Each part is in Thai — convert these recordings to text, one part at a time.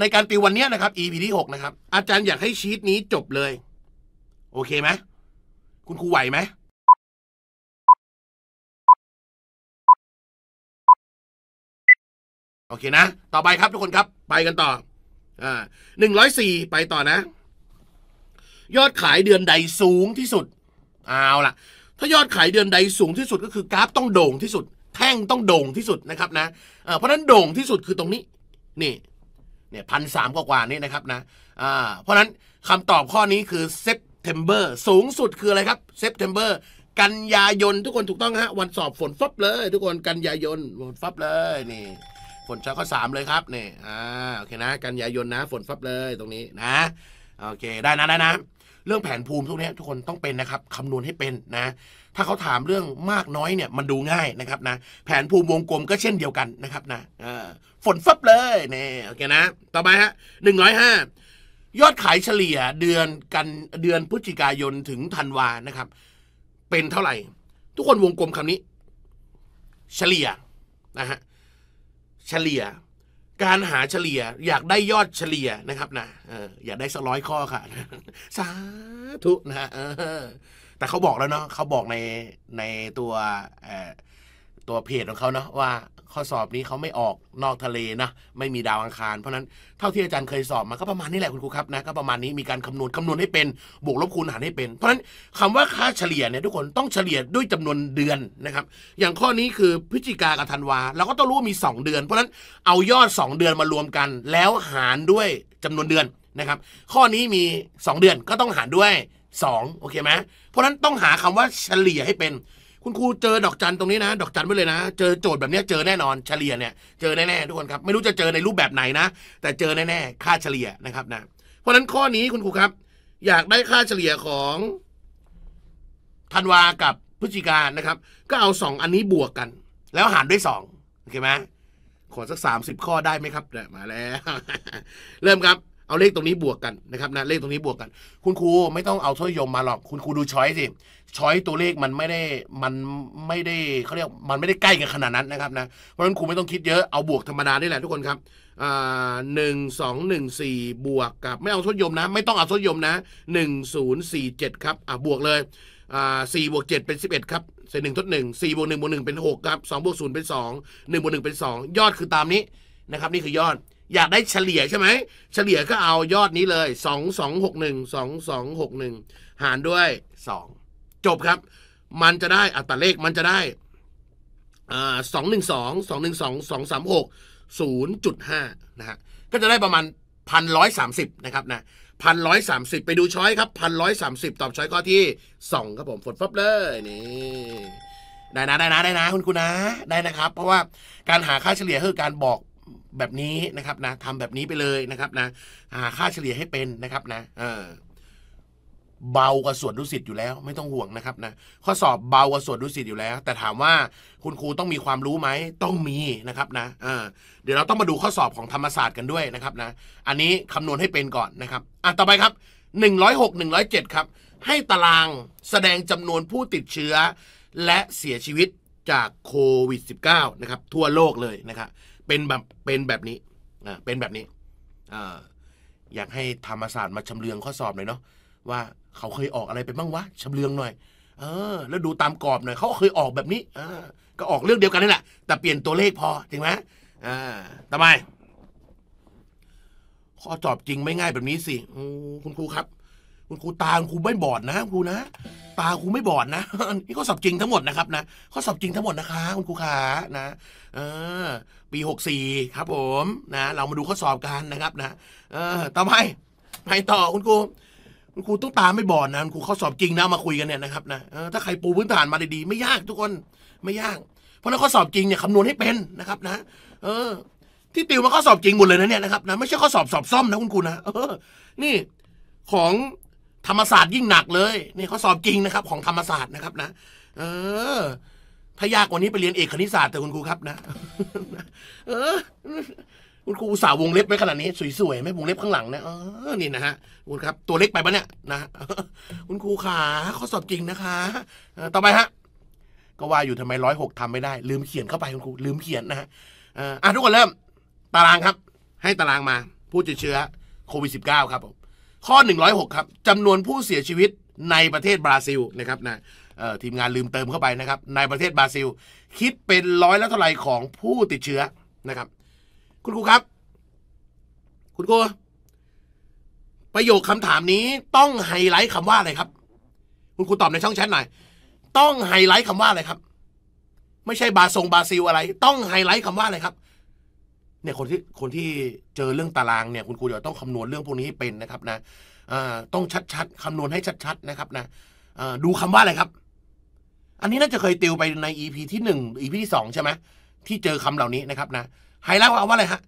ในการติววันนี้นะครับ EP ที่6นะครับ อาจารย์อยากให้ชีตนี้จบเลย โอเคไหมคุณครูไหวไหมโอเคนะ ต่อไปครับทุกคนครับ ไปกันต่ออ่าหนึ่งร้อยสี่ไปต่อนะ ยอดขายเดือนใดสูงที่สุด เอาล่ะ ถ้ายอดขายเดือนใดสูงที่สุดก็คือกราฟต้องโด่งที่สุด แท่งต้องโด่งที่สุดนะครับ นะเพราะนั้นโด่งที่สุดคือตรงนี้นี่เนี่ยพันสามกว่านี่นะครับนะอ่าเพราะนั้นคำตอบข้อนี้คือเซปเทมเบอร์สูงสุดคืออะไรครับเซปเทมเบอร์กันยายนทุกคนถูกต้องฮะ วันสอบฝนฟับเลย ทุกคนกันยายนฝนฟับเลยนี่ฝนเช้าข้อสามเลยครับนี่อ่าโอเคนะ กันยายนนะฝนฟับเลยตรงนี้นะ โอเค ได้นะได้นะ เรื่องแผนภูมิทุกเนี้ยทุกคนต้องเป็นนะครับคำนวณให้เป็นนะ ถ้าเขาถามเรื่องมากน้อยเนี่ยมันดูง่ายนะครับนะแผนภูมิวงกลมก็เช่นเดียวกันนะครับนะฝนฟับเลยนี่โอเคนะต่อไปฮะหนึ่งร้อยห้ายอดขายเฉลี่ย เดือนกันเดือนพฤศจิกายนถึงธันวานะครับ เป็นเท่าไหร่ ทุกคนวงกลมคำนี้ เฉลี่ยนะฮะเฉลี่ย การหาเฉลี่ย อยากได้ยอดเฉลี่ยนะครับ นะเอออยากได้สักร้อยข้อค่ะ สาธุนะแต่เขาบอกแล้วเนาะเขาบอกในในตัวตัวเพจของเขาเนาะว่าข้อสอบนี้เขาไม่ออกนอกทะเลนะไม่มีดาวอังคารเพราะนั้นเท่าที่อาจารย์เคยสอบมาก็ประมาณนี้แหละคุณครูครับนะก็ประมาณนี้มีการคำนวณคำนวณให้เป็น บวกลบคูณหารให้เป็น เพราะนั้นคำว่าค่าเฉลี่ยเนี่ยทุกคนต้องเฉลี่ยด้วยจำนวนเดือนนะครับ อย่างข้อนี้คือพิจิกากับธันวา เราก็ต้องรู้ว่ามี 2 เดือนเพราะนั้นเอายอด 2 เดือนมารวมกัน แล้วหารด้วยจำนวนเดือนนะครับ ข้อนี้มี 2 เดือนก็ต้องหารด้วย2โอเคไหมเพราะนั้นต้องหาคำว่าเฉลี่ยให้เป็นคุณครูเจอดอกจันตรงนี้นะดอกจันไว้เลยนะ เจอโจทย์แบบนี้เจอแน่นอนเฉลี่ยเนี่ยเจอแน่ๆทุกคนครับไม่รู้จะเจอในรูปแบบไหนนะแต่เจอแน่ๆค่าเฉลี่ยนะครับนะเพราะฉะนั้นข้อนี้คุณครูครับ อยากได้ค่าเฉลี่ยของธันวากับพฤศจิกานะครับ ก็เอาสองอันนี้บวกกันแล้วหารด้วยสองโอเคไหมขอสักสสามิบข้อได้ไหมครับมาแล้ว เริ่มครับเอาเลขตรงนี้บวกกันนะครับนะ เลขตรงนี้บวกกัน คุณครูไม่ต้องเอาทศยมมาหรอกคุณครูดูช้อยสิช้อยตัวเลขมันไม่ได้มันไม่ได้เขาเรียกมันไม่ได้ใกล้กันขนาดนั้นนะครับนะเพราะฉะนั้นครูไม่ต้องคิดเยอะ เอาบวกธรรมดาได้แหละทุกคนครับหนึ่งสองหนึ่งสี่บวกกับไม่เอาทศยมนะ ไม่ต้องเอาทศยมนะหนึ่งศูนย์สี่เจ็ดครับอ่ะบวกเลยสี่บวกเจ็ดเป็นสิบเอ็ดครับเศษหนึ่งทดหนึ่งสี่บวกหนึ่งบวกหนึ่งเป็นหกครับสองบวกศูนย์เป็นสองหนึ่งบวกหนึ่งเป็นสองยอดคือตามนี้นะครับ นี่คือยอดอยากได้เฉลี่ยใช่ไหมเฉลี่ยก็เอายอดนี้เลย 2 2 6 1 2 2 6 1 หารด้วย 2 จบครับ มันจะได้อัตราเลขมันจะได้สองหนึ่งสองสองหนึ่งสองสองสามหกศูนย์จุดห้านะฮะก็จะได้ประมาณพันร้อยสามสิบนะครับนะพันร้อยสามสิบไปดูช้อยครับพันร้อยสามสิบตอบช้อยข้อที่สองครับผมฝนฟับเลยนี่ได้นะได้นะได้นะ คุณคุณนะได้นะครับ เพราะว่าการหาค่าเฉลี่ยคือการบอกแบบนี้นะครับนะทำแบบนี้ไปเลยนะครับนะหาค่าเฉลี่ยให้เป็นนะครับนะเออเบากว่าส่วนดุสิตอยู่แล้ว ไม่ต้องห่วงนะครับนะข้อสอบเบากว่าส่วนดุสิตอยู่แล้ว แต่ถามว่าคุณครูต้องมีความรู้ไหมต้องมีนะครับนะเออเดี๋ยวเราต้องมาดูข้อสอบของธรรมศาสตร์กันด้วยนะครับนะอันนี้คำนวณให้เป็นก่อนนะครับอ่ะต่อไปครับ 106 107 ครับ ให้ตารางแสดงจำนวนผู้ติดเชื้อและเสียชีวิตจากโควิด -19 นะครับ ทั่วโลกเลยนะครับเป็นแบบเป็นแบบนี้อ่าเป็นแบบนี้อ่าอยากให้ธรรมศาสตร์มาชำเลืองข้อสอบหน่อยเนาะว่า เขาเคยออกอะไรไปบ้างวะชำเลืองหน่อย เออ แล้วดูตามกรอบหน่อย เขาเคยออกแบบนี้อ่าก็ออกเรื่องเดียวกันนี่แหละแต่เปลี่ยนตัวเลขพอ จริงไหมอ่าทำไมข้อสอบจริงไม่ง่ายแบบนี้สิคุณครูครับคุณครูตาคุณครูไม่บอดนะครูนะ ตาครูไม่บอดนะนี่ก็สอบจริงทั้งหมดนะครับนะ ข้อสอบจริงทั้งหมดนะคะคุณครูขานะ เออ ปีหกสี่ครับ ผม นะเรามาดูข้อสอบกันนะครับนะเออต่อไปไปต่อคุณครูคุณครูต้องตาไม่บอดนะคุณครูข้อสอบจริงนะมาคุยกันเนี่ยนะครับนะถ้าใครปูพื้นฐานมาดีๆไม่ยากทุกคนไม่ยาก เพราะนั้นข้อสอบจริงเนี่ยคำนวณให้เป็นนะครับ นะ เออ ที่ติวมาข้อสอบจริงหมดเลยนะเนี่ยนะครับนะไม่ใช่ข้อสอบสอบซ่อมนะคุณครูนะเออนี่ ของธรรมศาสตร์ยิ่งหนักเลยนี่เขาสอบจริงนะครับของธรรมศาสตร์นะครับนะ เออถ้ายากกว่านี้ไปเรียนเอกคณิตศาสตร์แต่คุณครูครับนะ เออ คุณครูสาววงเล็บไว้ขนาดนี้สวยๆไม่วงเล็บข้างหลังนะเออนี่นะฮะคุณครับตัวเล็กไปปะเนี่ยนะคุณครูขาข้อสอบจริงนะคะต่อไปฮะก็ว่าอยู่ทำไมร้อยหกทำไม่ได้ ลืมเขียนเข้าไปคุณครูลืมเขียนนะฮะอ่าทุกคนเริ่ม ตารางครับ ให้ตารางมาผู้ติดเชื้อโควิดสิบเก้าครับผมข้อ106ครับจำนวนผู้เสียชีวิตในประเทศบราซิลนะครับนะทีมงานลืมเติมเข้าไปนะครับ ในประเทศบราซิล คิดเป็นร้อยละเท่าไหร่ของผู้ติดเชื้อนะครับ คุณครูครับ คุณครูประโยคคำถามนี้ต้องไฮไลท์คำว่าอะไรครับ คุณครูตอบในช่องแชทหน่อยต้องไฮไลท์คำว่าอะไรครับ ไม่ใช่บาซงบาซิล อะไร ต้องไฮไลท์คำว่าอะไรครับเนี่ยคนที่คนที่เจอเรื่องตารางเนี่ย คุณครูเดี๋ยวต้องคำนวณเรื่องพวกนี้ให้เป็นนะครับ นะต้องชัดๆคำนวณให้ชัด ๆ นะครับ นะดูคำว่าอะไรครับ อันนี้น่าจะเคยติวไปใน EP ที่หนึ่ง EP ที่สองใช่ไหมที่เจอคำเหล่านี้นะครับ นะไฮไลท์เอาว่าอะไรฮะ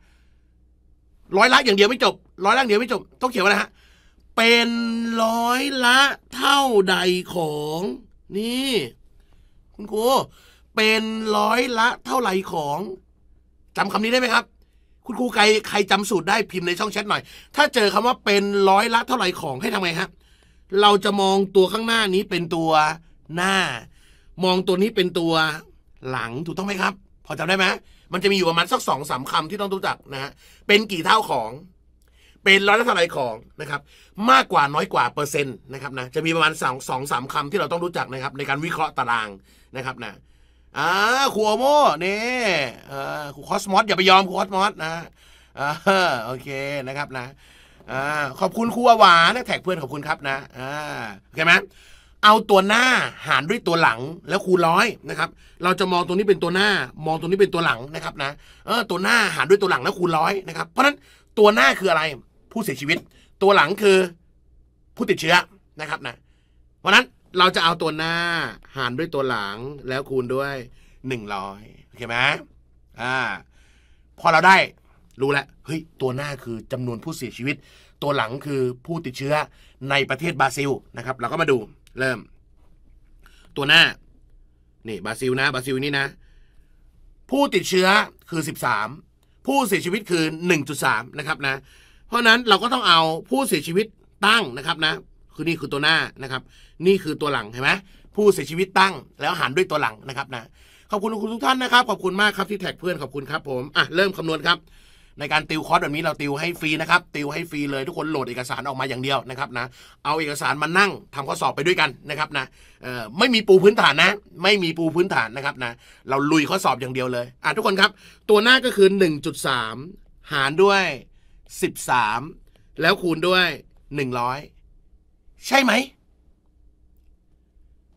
ร้อยละอย่างเดียวไม่จบร้อยละอย่างเดียวไม่จบต้องเขียนว่าอะไรฮะเป็นร้อยละเท่าใดของนี่ คุณครูเป็นร้อยละเท่าไหร่ของจำคำนี้ได้ไหมครับคุณครูไกใครจำสูตรได้พิมพ์ในช่องแชทหน่อย ถ้าเจอคำว่าเป็นร้อยละเท่าไหร่ของให้ทำไงฮะเราจะมองตัวข้างหน้านี้เป็นตัวหน้า มองตัวนี้เป็นตัวหลังถูกต้องไหมครับ พอจำได้ไหมมันจะมีอยู่ประมาณสักสองสามคำที่ต้องรู้จักนะฮะเป็นกี่เท่าของ เป็นร้อยละเท่าไหร่ของนะครับ มากกว่าน้อยกว่าเปอร์เซ็นต์นะครับนะจะมีประมาณสองสองสามคำที่เราต้องรู้จักนะครับ ในการวิเคราะห์ตารางนะครับนะอ่าครูโอโมนี่อ่าครูคอสมอสอย่าไปยอมครูคอสมอสนะอ่าโอเคนะครับนะอ่าขอบคุณครูอหวานะแท็กเพื่อนขอบคุณครับนะอ่าโอเคไหมเอาตัวหน้าหารด้วยตัวหลังแล้วคูร้อยนะครับ เราจะมองตรงนี้เป็นตัวหน้า มองตรงนี้เป็นตัวหลังนะครับนะเออตัวหน้าหารด้วยตัวหลังแล้วคูร้อยนะครับ เพราะฉะนั้นตัวหน้าคืออะไรผู้เสียชีวิต ตัวหลังคือผู้ติดเชื้อนะครับนะเพราะนั้นเราจะเอาตัวหน้าหารด้วยตัวหลังแล้วคูณด้วยหนึ่งร้อยโอเคไหมอ่าพอเราได้รู้แล้วเฮ้ยตัวหน้าคือจำนวนผู้เสียชีวิต ตัวหลังคือผู้ติดเชื้อในประเทศบราซิลนะครับ เราก็มาดูเริ่ม ตัวหน้านี่บราซิลนะบราซิลนี่นะ ผู้ติดเชื้อคือสสิบามผู้เสียชีวิตคือหนึ่งจุดสามนะครับนะ เพราะนั้นเราก็ต้องเอาผู้เสียชีวิตตั้งนะครับนะคือนี่คือตัวหน้านะครับ นี่คือตัวหลังเห็นไหมผู้เสียชีวิตตั้งแล้วหารด้วยตัวหลังนะครับนะ ขอบคุณคุณทุกท่านนะครับ ขอบคุณมากครับที่แท็กเพื่อน ขอบคุณครับผม อ่ะ เริ่มคำนวณครับ ในการติวคอร์สแบบนี้เราติวให้ฟรีนะครับ ติวให้ฟรีเลยทุกคนโหลดเอกสารออกมาอย่างเดียวนะครับนะ เอาเอกสารมานั่งทำข้อสอบไปด้วยกันนะครับนะ เออ่ไม่มีปูพื้นฐานนะ ไม่มีปูพื้นฐานนะครับนะ เราลุยข้อสอบอย่างเดียวเลย อ่ะทุกคนครับ ตัวหน้าก็คือ 1.3 หารด้วย 13 แล้วคูณด้วย 100ใช่ไหม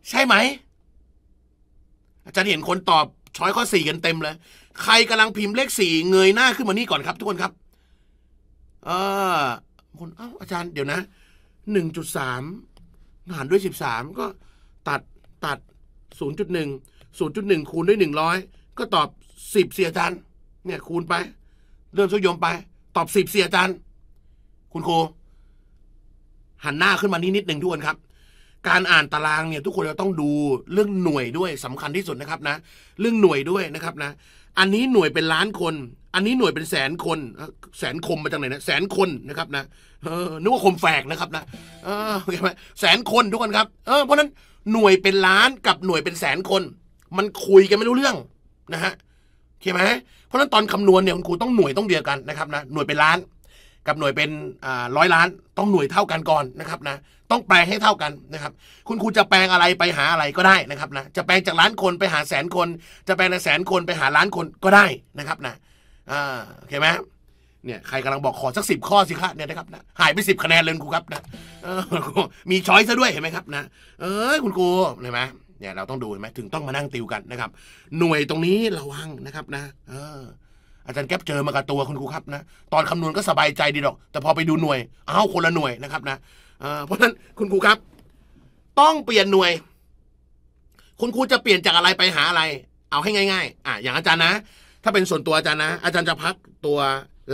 ใช่ไหม อาจารย์เห็นคนตอบ ช้อยข้อสี่กันเต็มเลย ใครกำลังพิมพ์เลขสี่เงยหน้าขึ้นมานี่ก่อนครับ ทุกคนครับเออคนเอ้า อาจารย์เดี๋ยวนะหนึ่งจุดสามหารด้วยสิบสามก็ตัดตัดศูนย์จุดหนึ่งศูนย์จุดหนึ่งคูณด้วยหนึ่งร้อยก็ตอบสิบเสียอาจารย์ เนี่ย คูณไปเริ่มสุยมไป ตอบสิบเสียอาจารย์ คุณครูหันหน้าขึ้นมานิดนิดหนึ่งด้วยครับ การอ่านตารางเนี่ยทุกคนจะต้องดูเรื่องหน่วยด้วยสำคัญที่สุดนะครับนะ เรื่องหน่วยด้วยนะครับนะ อันนี้หน่วยเป็นล้านคน อันนี้หน่วยเป็นแสนคนแสนคมมาจากไหนนะแสนคนนะครับนะเออนึกว่าคมแฝกนะครับนะเออเข้นไหมแสนคนทุกคนครับเออเพราะนั้นหน่วยเป็นล้านกับหน่วยเป็นแสนคน มันคุยกันไม่รู้เรื่องนะฮะเข้าไหมเพราะนั้นตอนคำนวณเนี่ยคุณครูต้องหน่วยต้องเดียวกันนะครับนะหน่วยเป็นล้านกับหน่วยเป็นร้อยล้านต้องหน่วยเท่ากันก่อนนะครับนะ ต้องแปลงให้เท่ากันนะครับ คุณครูจะแปลงอะไรไปหาอะไร ก็ได้นะครับนะ จะแปลงจากล้านคนไปหาแสนคน จะแปลงจากแสนคนไปหาล้านคนก็ได้นะครับนะโอเคไหมเนี่ยใครกำลังบอกขอสักสิบข้อสิคะเนี่ยนะครับนะหายไปสิบคะแนนเลยครูครับนะมีช้อยซะด้วยเห็นไหมครับนะ เออคุณครูเห็นไหมเนี่ยเราต้องดูเห็นไหมถึงต้องมานั่งติวกันนะครับ หน่วยตรงนี้ระวังนะครับนะเอออาจารย์แก๊ปเจอมากับตัวคุณครูครับนะตอนคำนวณก็สบายใจดีดอก แต่พอไปดูหน่วยอ้าวคนละหน่วยนะครับ นะเพราะฉะนั้นคุณครูครับ ต้องเปลี่ยนหน่วย คุณครูจะเปลี่ยนจากอะไรไปหาอะไร เอาให้ง่าย ๆ อ่ะ อย่างอาจารย์นะ ถ้าเป็นส่วนตัวอาจารย์นะ อาจารย์จะพักตัว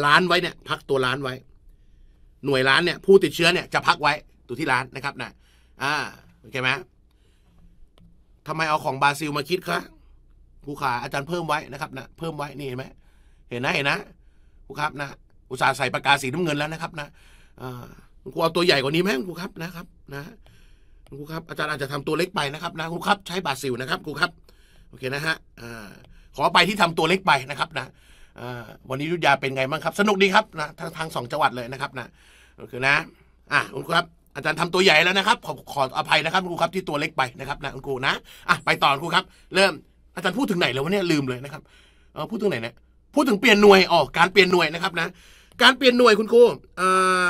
ล้านไว้เนี่ย พักตัวล้านไว้ หน่วยล้านเนี่ย ผู้ติดเชื้อเนี่ยจะพักไว้ ตัวที่ล้านนะครับ นะอ่าโอเคไหมทำไมเอาของบราซิลมาคิดคะครูขาอาจารย์เพิ่มไว้นะครับ นะเพิ่มไว้นี่เห็นไหมเห็นนะเห็นนะครูครับนะ อุตส่าห์ใส่ปากกาสีน้ำเงินแล้วนะครับนะครูเอาตัวใหญ่กว่านี้ไหมครูครับนะครับ นะครูครับอาจารย์อาจจะทำตัวเล็กไปนะครับนะครูครับ ใช้บาสิวนะครับครูครับโอเคนะฮะขอไปที่ทำตัวเล็กไปนะครับนะวันนี้ยุทธยาเป็นไงบ้างครับ สนุกดีครับนะทางสองจังหวัดเลยนะครับนะโอเคนะ อ่ะคุณครับ อาจารย์ทำตัวใหญ่แล้วนะครับ ขอขออภัยนะครับครูครับที่ตัวเล็กไปนะครับนะคุณครูนะอ่ะไปต่อครูครับ เริ่มอาจารย์พูดถึงไหนแล้ววันนี้ลืมเลยนะครับพูดถึงไหนเนี่ยพูดถึงเปลี่ยนหน่วยอ๋อการเปลี่ยนหน่วยนะครับนะ การเปลี่ยนหน่วยคุณครูเออ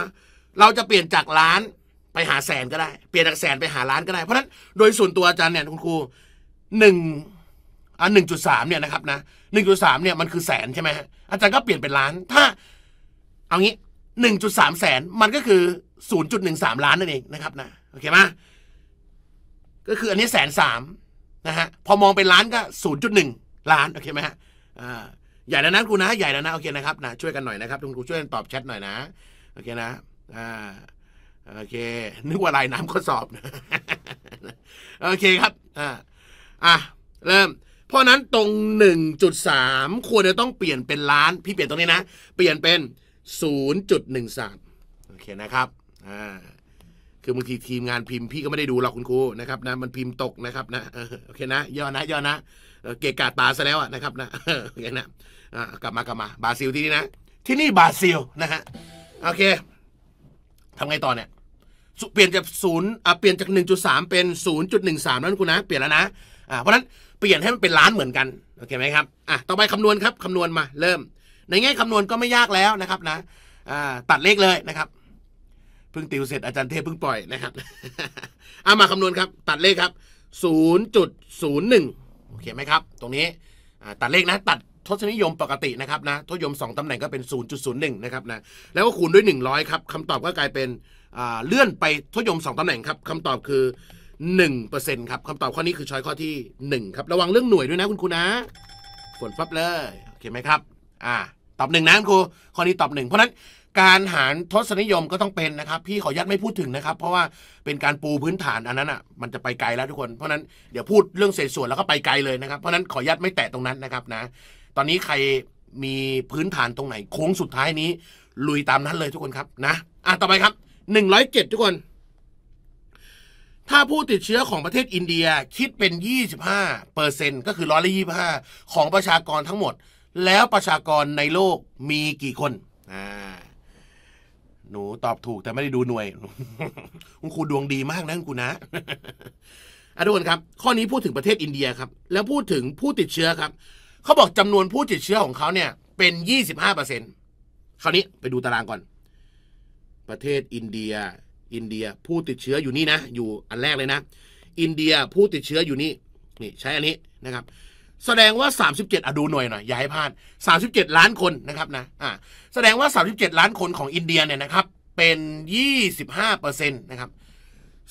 เราจะเปลี่ยนจากล้านไปหาแสนก็ได้ เปลี่ยนจากแสนไปหาล้านก็ได้ เพราะะนั้นโดยส่วนตัวอาจารย์เนี่ยคุณครูหนึ่งอ่าหนึ่งจุดสามเนี่ยนะครับนะหนึ่งจุดสามเนี่ยมันคือแสนใช่ไหมฮะอาจารย์ก็เปลี่ยนเป็นล้าน ถ้า เอางี้หนึ่งจุดสามแสนมันก็คือ ศูนย์จุดหนึ่งสามล้านนั่นเองนะครับนะ โอเคไหมก็คืออันนี้แสนสามนะฮะ พอมองเป็นล้านก็ศูนย์จุดหนึ่งล้าน โอเคไหมฮะอ่าใหญ่แล้วนะครูนะใหญ่แล้วนะโอเคนะครับนะ ช่วยกันหน่อยนะครับคุณครูช่วยกันตอบแชทหน่อยนะ โอเคนะอ่าโอเคนึกว่าลายน้ำข้อสอบนะโอเคครับอ่าอ่ะเริ่ม เพราะนั้นตรง 1.3 ควรจะต้องเปลี่ยนเป็นล้านพี่เปลี่ยนตรงนี้นะ เปลี่ยนเป็น 0.13โอเคนะครับอ่าคือบางทีทีมงานพิมพ์พี่ก็ไม่ได้ดูหรอกคุณครูนะครับ นะ มันพิมพ์ตกนะครับนะโอเคนะย่อนะย่อนะเกกาตาซะแล้วนะครับ นะโอเคนะกลับมากลับมาบราซิลที่นี่นะ ที่นี่บราซิลนะฮะโอเคทำไงต่อเนี่ยเปลี่ยนจากศูนย์เปลี่ยนจาก1.3เป็น0.13นึ่งสามนั่นคุณนะเปลี่ยนแล้วนะอ่าเพราะนั้นเปลี่ยนให้มันเป็นล้านเหมือนกันโอเคไหมครับอ่ะต่อไปคำนวณครับคำนวณมา เริ่มในแง่คำนวณก็ไม่ยากแล้วนะครับนะอ่าตัดเลขเลยนะครับเพิ่งติวเสร็จอาจารย์เทพเพิ่งปล่อยนะครับเอามาคำนวณครับตัดเลขครับ0.01โอเคไหมครับ ตรงนี้ตัดเลขนะ ตัดทศนิยมปกตินะครับนะทศนิยม 2ตำแหน่งก็เป็น 0.01นะครับนะแล้วก็คูณด้วย 100 ครับคำตอบก็กลายเป็นเลื่อนไปทศนิยม 2ตำแหน่งครับคำตอบคือ 1%ครับคำตอบข้อนี้คือช้อยข้อที่ 1 ครับระวังเรื่องหน่วยด้วยนะคุณครูนะฝนฟับเลยโอเคไหมครับอ่า ตอบหนึ่งนะคุณครูข้อนี้ตอบหนึ่งเพราะนั้นการหารทศนิยมก็ต้องเป็นนะครับพี่ขอยัดไม่พูดถึงนะครับ เพราะว่าเป็นการปูพื้นฐานอันนั้นอ่ะมันจะไปไกลแล้วทุกคนเพราะนั้นเดี๋ยวพูดเรื่องเศษส่วนแล้วก็ไปไกลเลยนะครับเพราะนั้นขอยัดไม่แตะตรงนั้นนะครับนะอนนี้ใครมีพื้นฐานตรงไหน โค้งสุดท้ายนี้ ลุยตามนั้นเลยทุกคนครับ นะอ่ะต่อไปครับหนึ่งร้อยเจ็ดทุกคน ถ้าผู้ติดเชื้อของประเทศอินเดียคิดเป็นยี่สิบห้าเปอร์เซ็นก็คือร้อยละยี่ห้าของประชากรทั้งหมด แล้วประชากรในโลกมีกี่คนอ่าหนูตอบถูกแต่ไม่ได้ดูหน่วยคุณครูดวงดีมากนะคุณครูนะอ่ะทุกคนครับ ข้อนี้พูดถึงประเทศอินเดียครับ แล้วพูดถึงผู้ติดเชื้อครับเขาบอกจำนวนผู้ติดเชื้อของเขาเนี่ยเป็นยี่สิบห้าเปอร์เซ็นต์คราวนี้ไปดูตารางก่อน ประเทศอินเดีย อินเดียผู้ติดเชื้ออยู่นี่นะ อยู่อันแรกเลยนะ อินเดียผู้ติดเชื้ออยู่นี่ นี่ใช้อันนี้นะครับ แสดงว่า 37อะดูหน่อยหน่อย อย่าให้พลาด 37 ล้านคนนะครับนะ อ่าแสดงว่า 37 ล้านคนของอินเดียเนี่ยนะครับ เป็น 25%นะครับ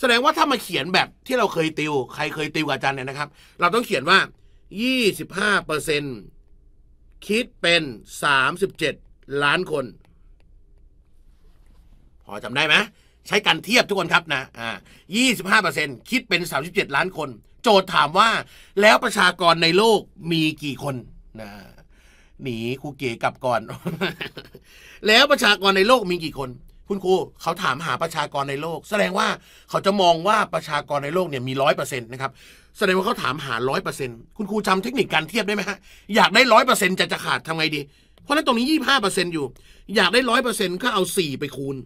แสดงว่าถ้ามาเขียนแบบที่เราเคยติว ใครเคยติวกับอาจารย์เนี่ยนะครับ เราต้องเขียนว่า25เปอร์เซ็นต์คิดเป็น 37 ล้านคน พอจำได้ไหมใช้การเทียบทุกคนครับนะอ่า25เปอร์เซ็นต์คิดเป็น 37 ล้านคน โจทย์ถามว่า แล้วประชากรในโลกมีกี่คนนะหนีคูเก๋กลับก่อน แล้วประชากรในโลกมีกี่คนคุณครูเขาถามหาประชากรในโลก แสดงว่าเขาจะมองว่าประชากรในโลกเนี่ยมีร้อยเปอร์เซ็นต์นะครับแสดงว่าเขาถามหาร้อยเปอร์เซ็นต์คุณครูจำาเทคนิคการเทียบได้ไหมฮะอยากได้ร้อยเปอร์เซ็นต์จะจะขาดทำไงดี เพราะนั้นตรงนี้ยี่ห้าเปอร์เซ็นต์อยู่ อยากได้ร้อยเปอร์เซ็นต์ก็เอาสี่ไปคูณ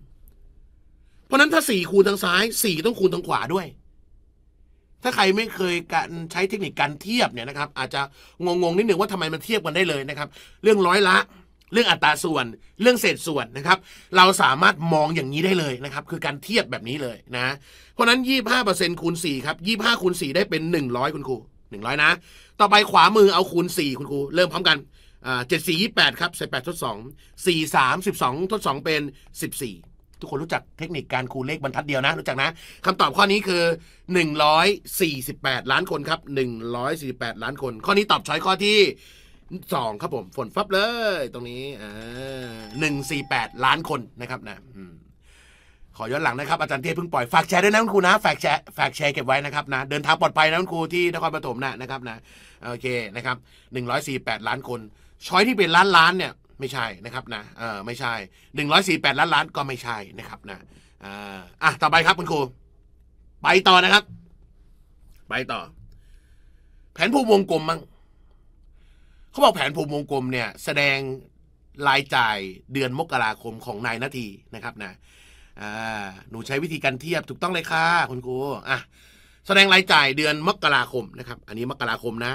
เพราะนั้นถ้าสี่คูณทางซ้าย สี่ต้องคูณทางขวาด้วย ถ้าใครไม่เคยการใช้เทคนิคการเทียบเนี่ยนะครับ อาจจะงงๆนิดหนึ่งว่าทำไมมันเทียบกันได้เลยนะครับ เรื่องร้อยละเรื่องอัตราส่วนเรื่องเศษส่วนนะครับเราสามารถมองอย่างนี้ได้เลยนะครับคือการเทียบแบบนี้เลยนะ เพราะนั้น 25%คูณ4ครับ 25คูณ4ได้เป็น 100 คุณครู100 นะ ต่อไปขวามือเอาคูณ4คุณครูเริ่มพร้อมกันเจ็ดสี่ยี่แปดครับสิบแปดทดสองสี่สามสิบสองทดสองเป็นสิบสี่ทุกคนรู้จักเทคนิคการคูณเลขบรรทัดเดียวนะรู้จักนะคำตอบข้อนี้คือ 148 ล้านคนครับ148 ล้านคน ข้อนี้ตอบช้อยข้อที่สองครับผมฝนฟับเลย ตรงนี้หนึ่งสี่แปดล้านคนนะครับนะขอย้อนหลังนะครับอาจารย์เทพเพิ่งปล่อยฝากแชร์ด้วยนะคุณครูนะฝากแชร์ฝากแชร์เก็บไว้นะครับนะเดินทางปลอดภัยนะคุณครูที่นครปฐมนะ นะครับนะโอเคนะครับหนึ่งร้อยสี่แปดล้านคน ช้อยที่เป็นล้านล้านเนี่ย ไม่ใช่นะครับ นะเออไม่ใช่หนึ่งร้อยสี่แปดล้านล้านก็ไม่ใช่นะครับ นะอ่าอ่ะต่อไปครับคุณครูไปต่อนะครับไปต่อแผนภูมิวงกลมมั้งเขาบอกแผนภูมิวงกลมเนี่ยแสดงรายจ่ายเดือนมกราคมของนายนาทีนะครับนะหนูใช้วิธีการเทียบถูกต้องเลยค่ะคุณครูอ่ะแสดงรายจ่ายเดือนมกราคมนะครับ อันนี้มกราคมนะ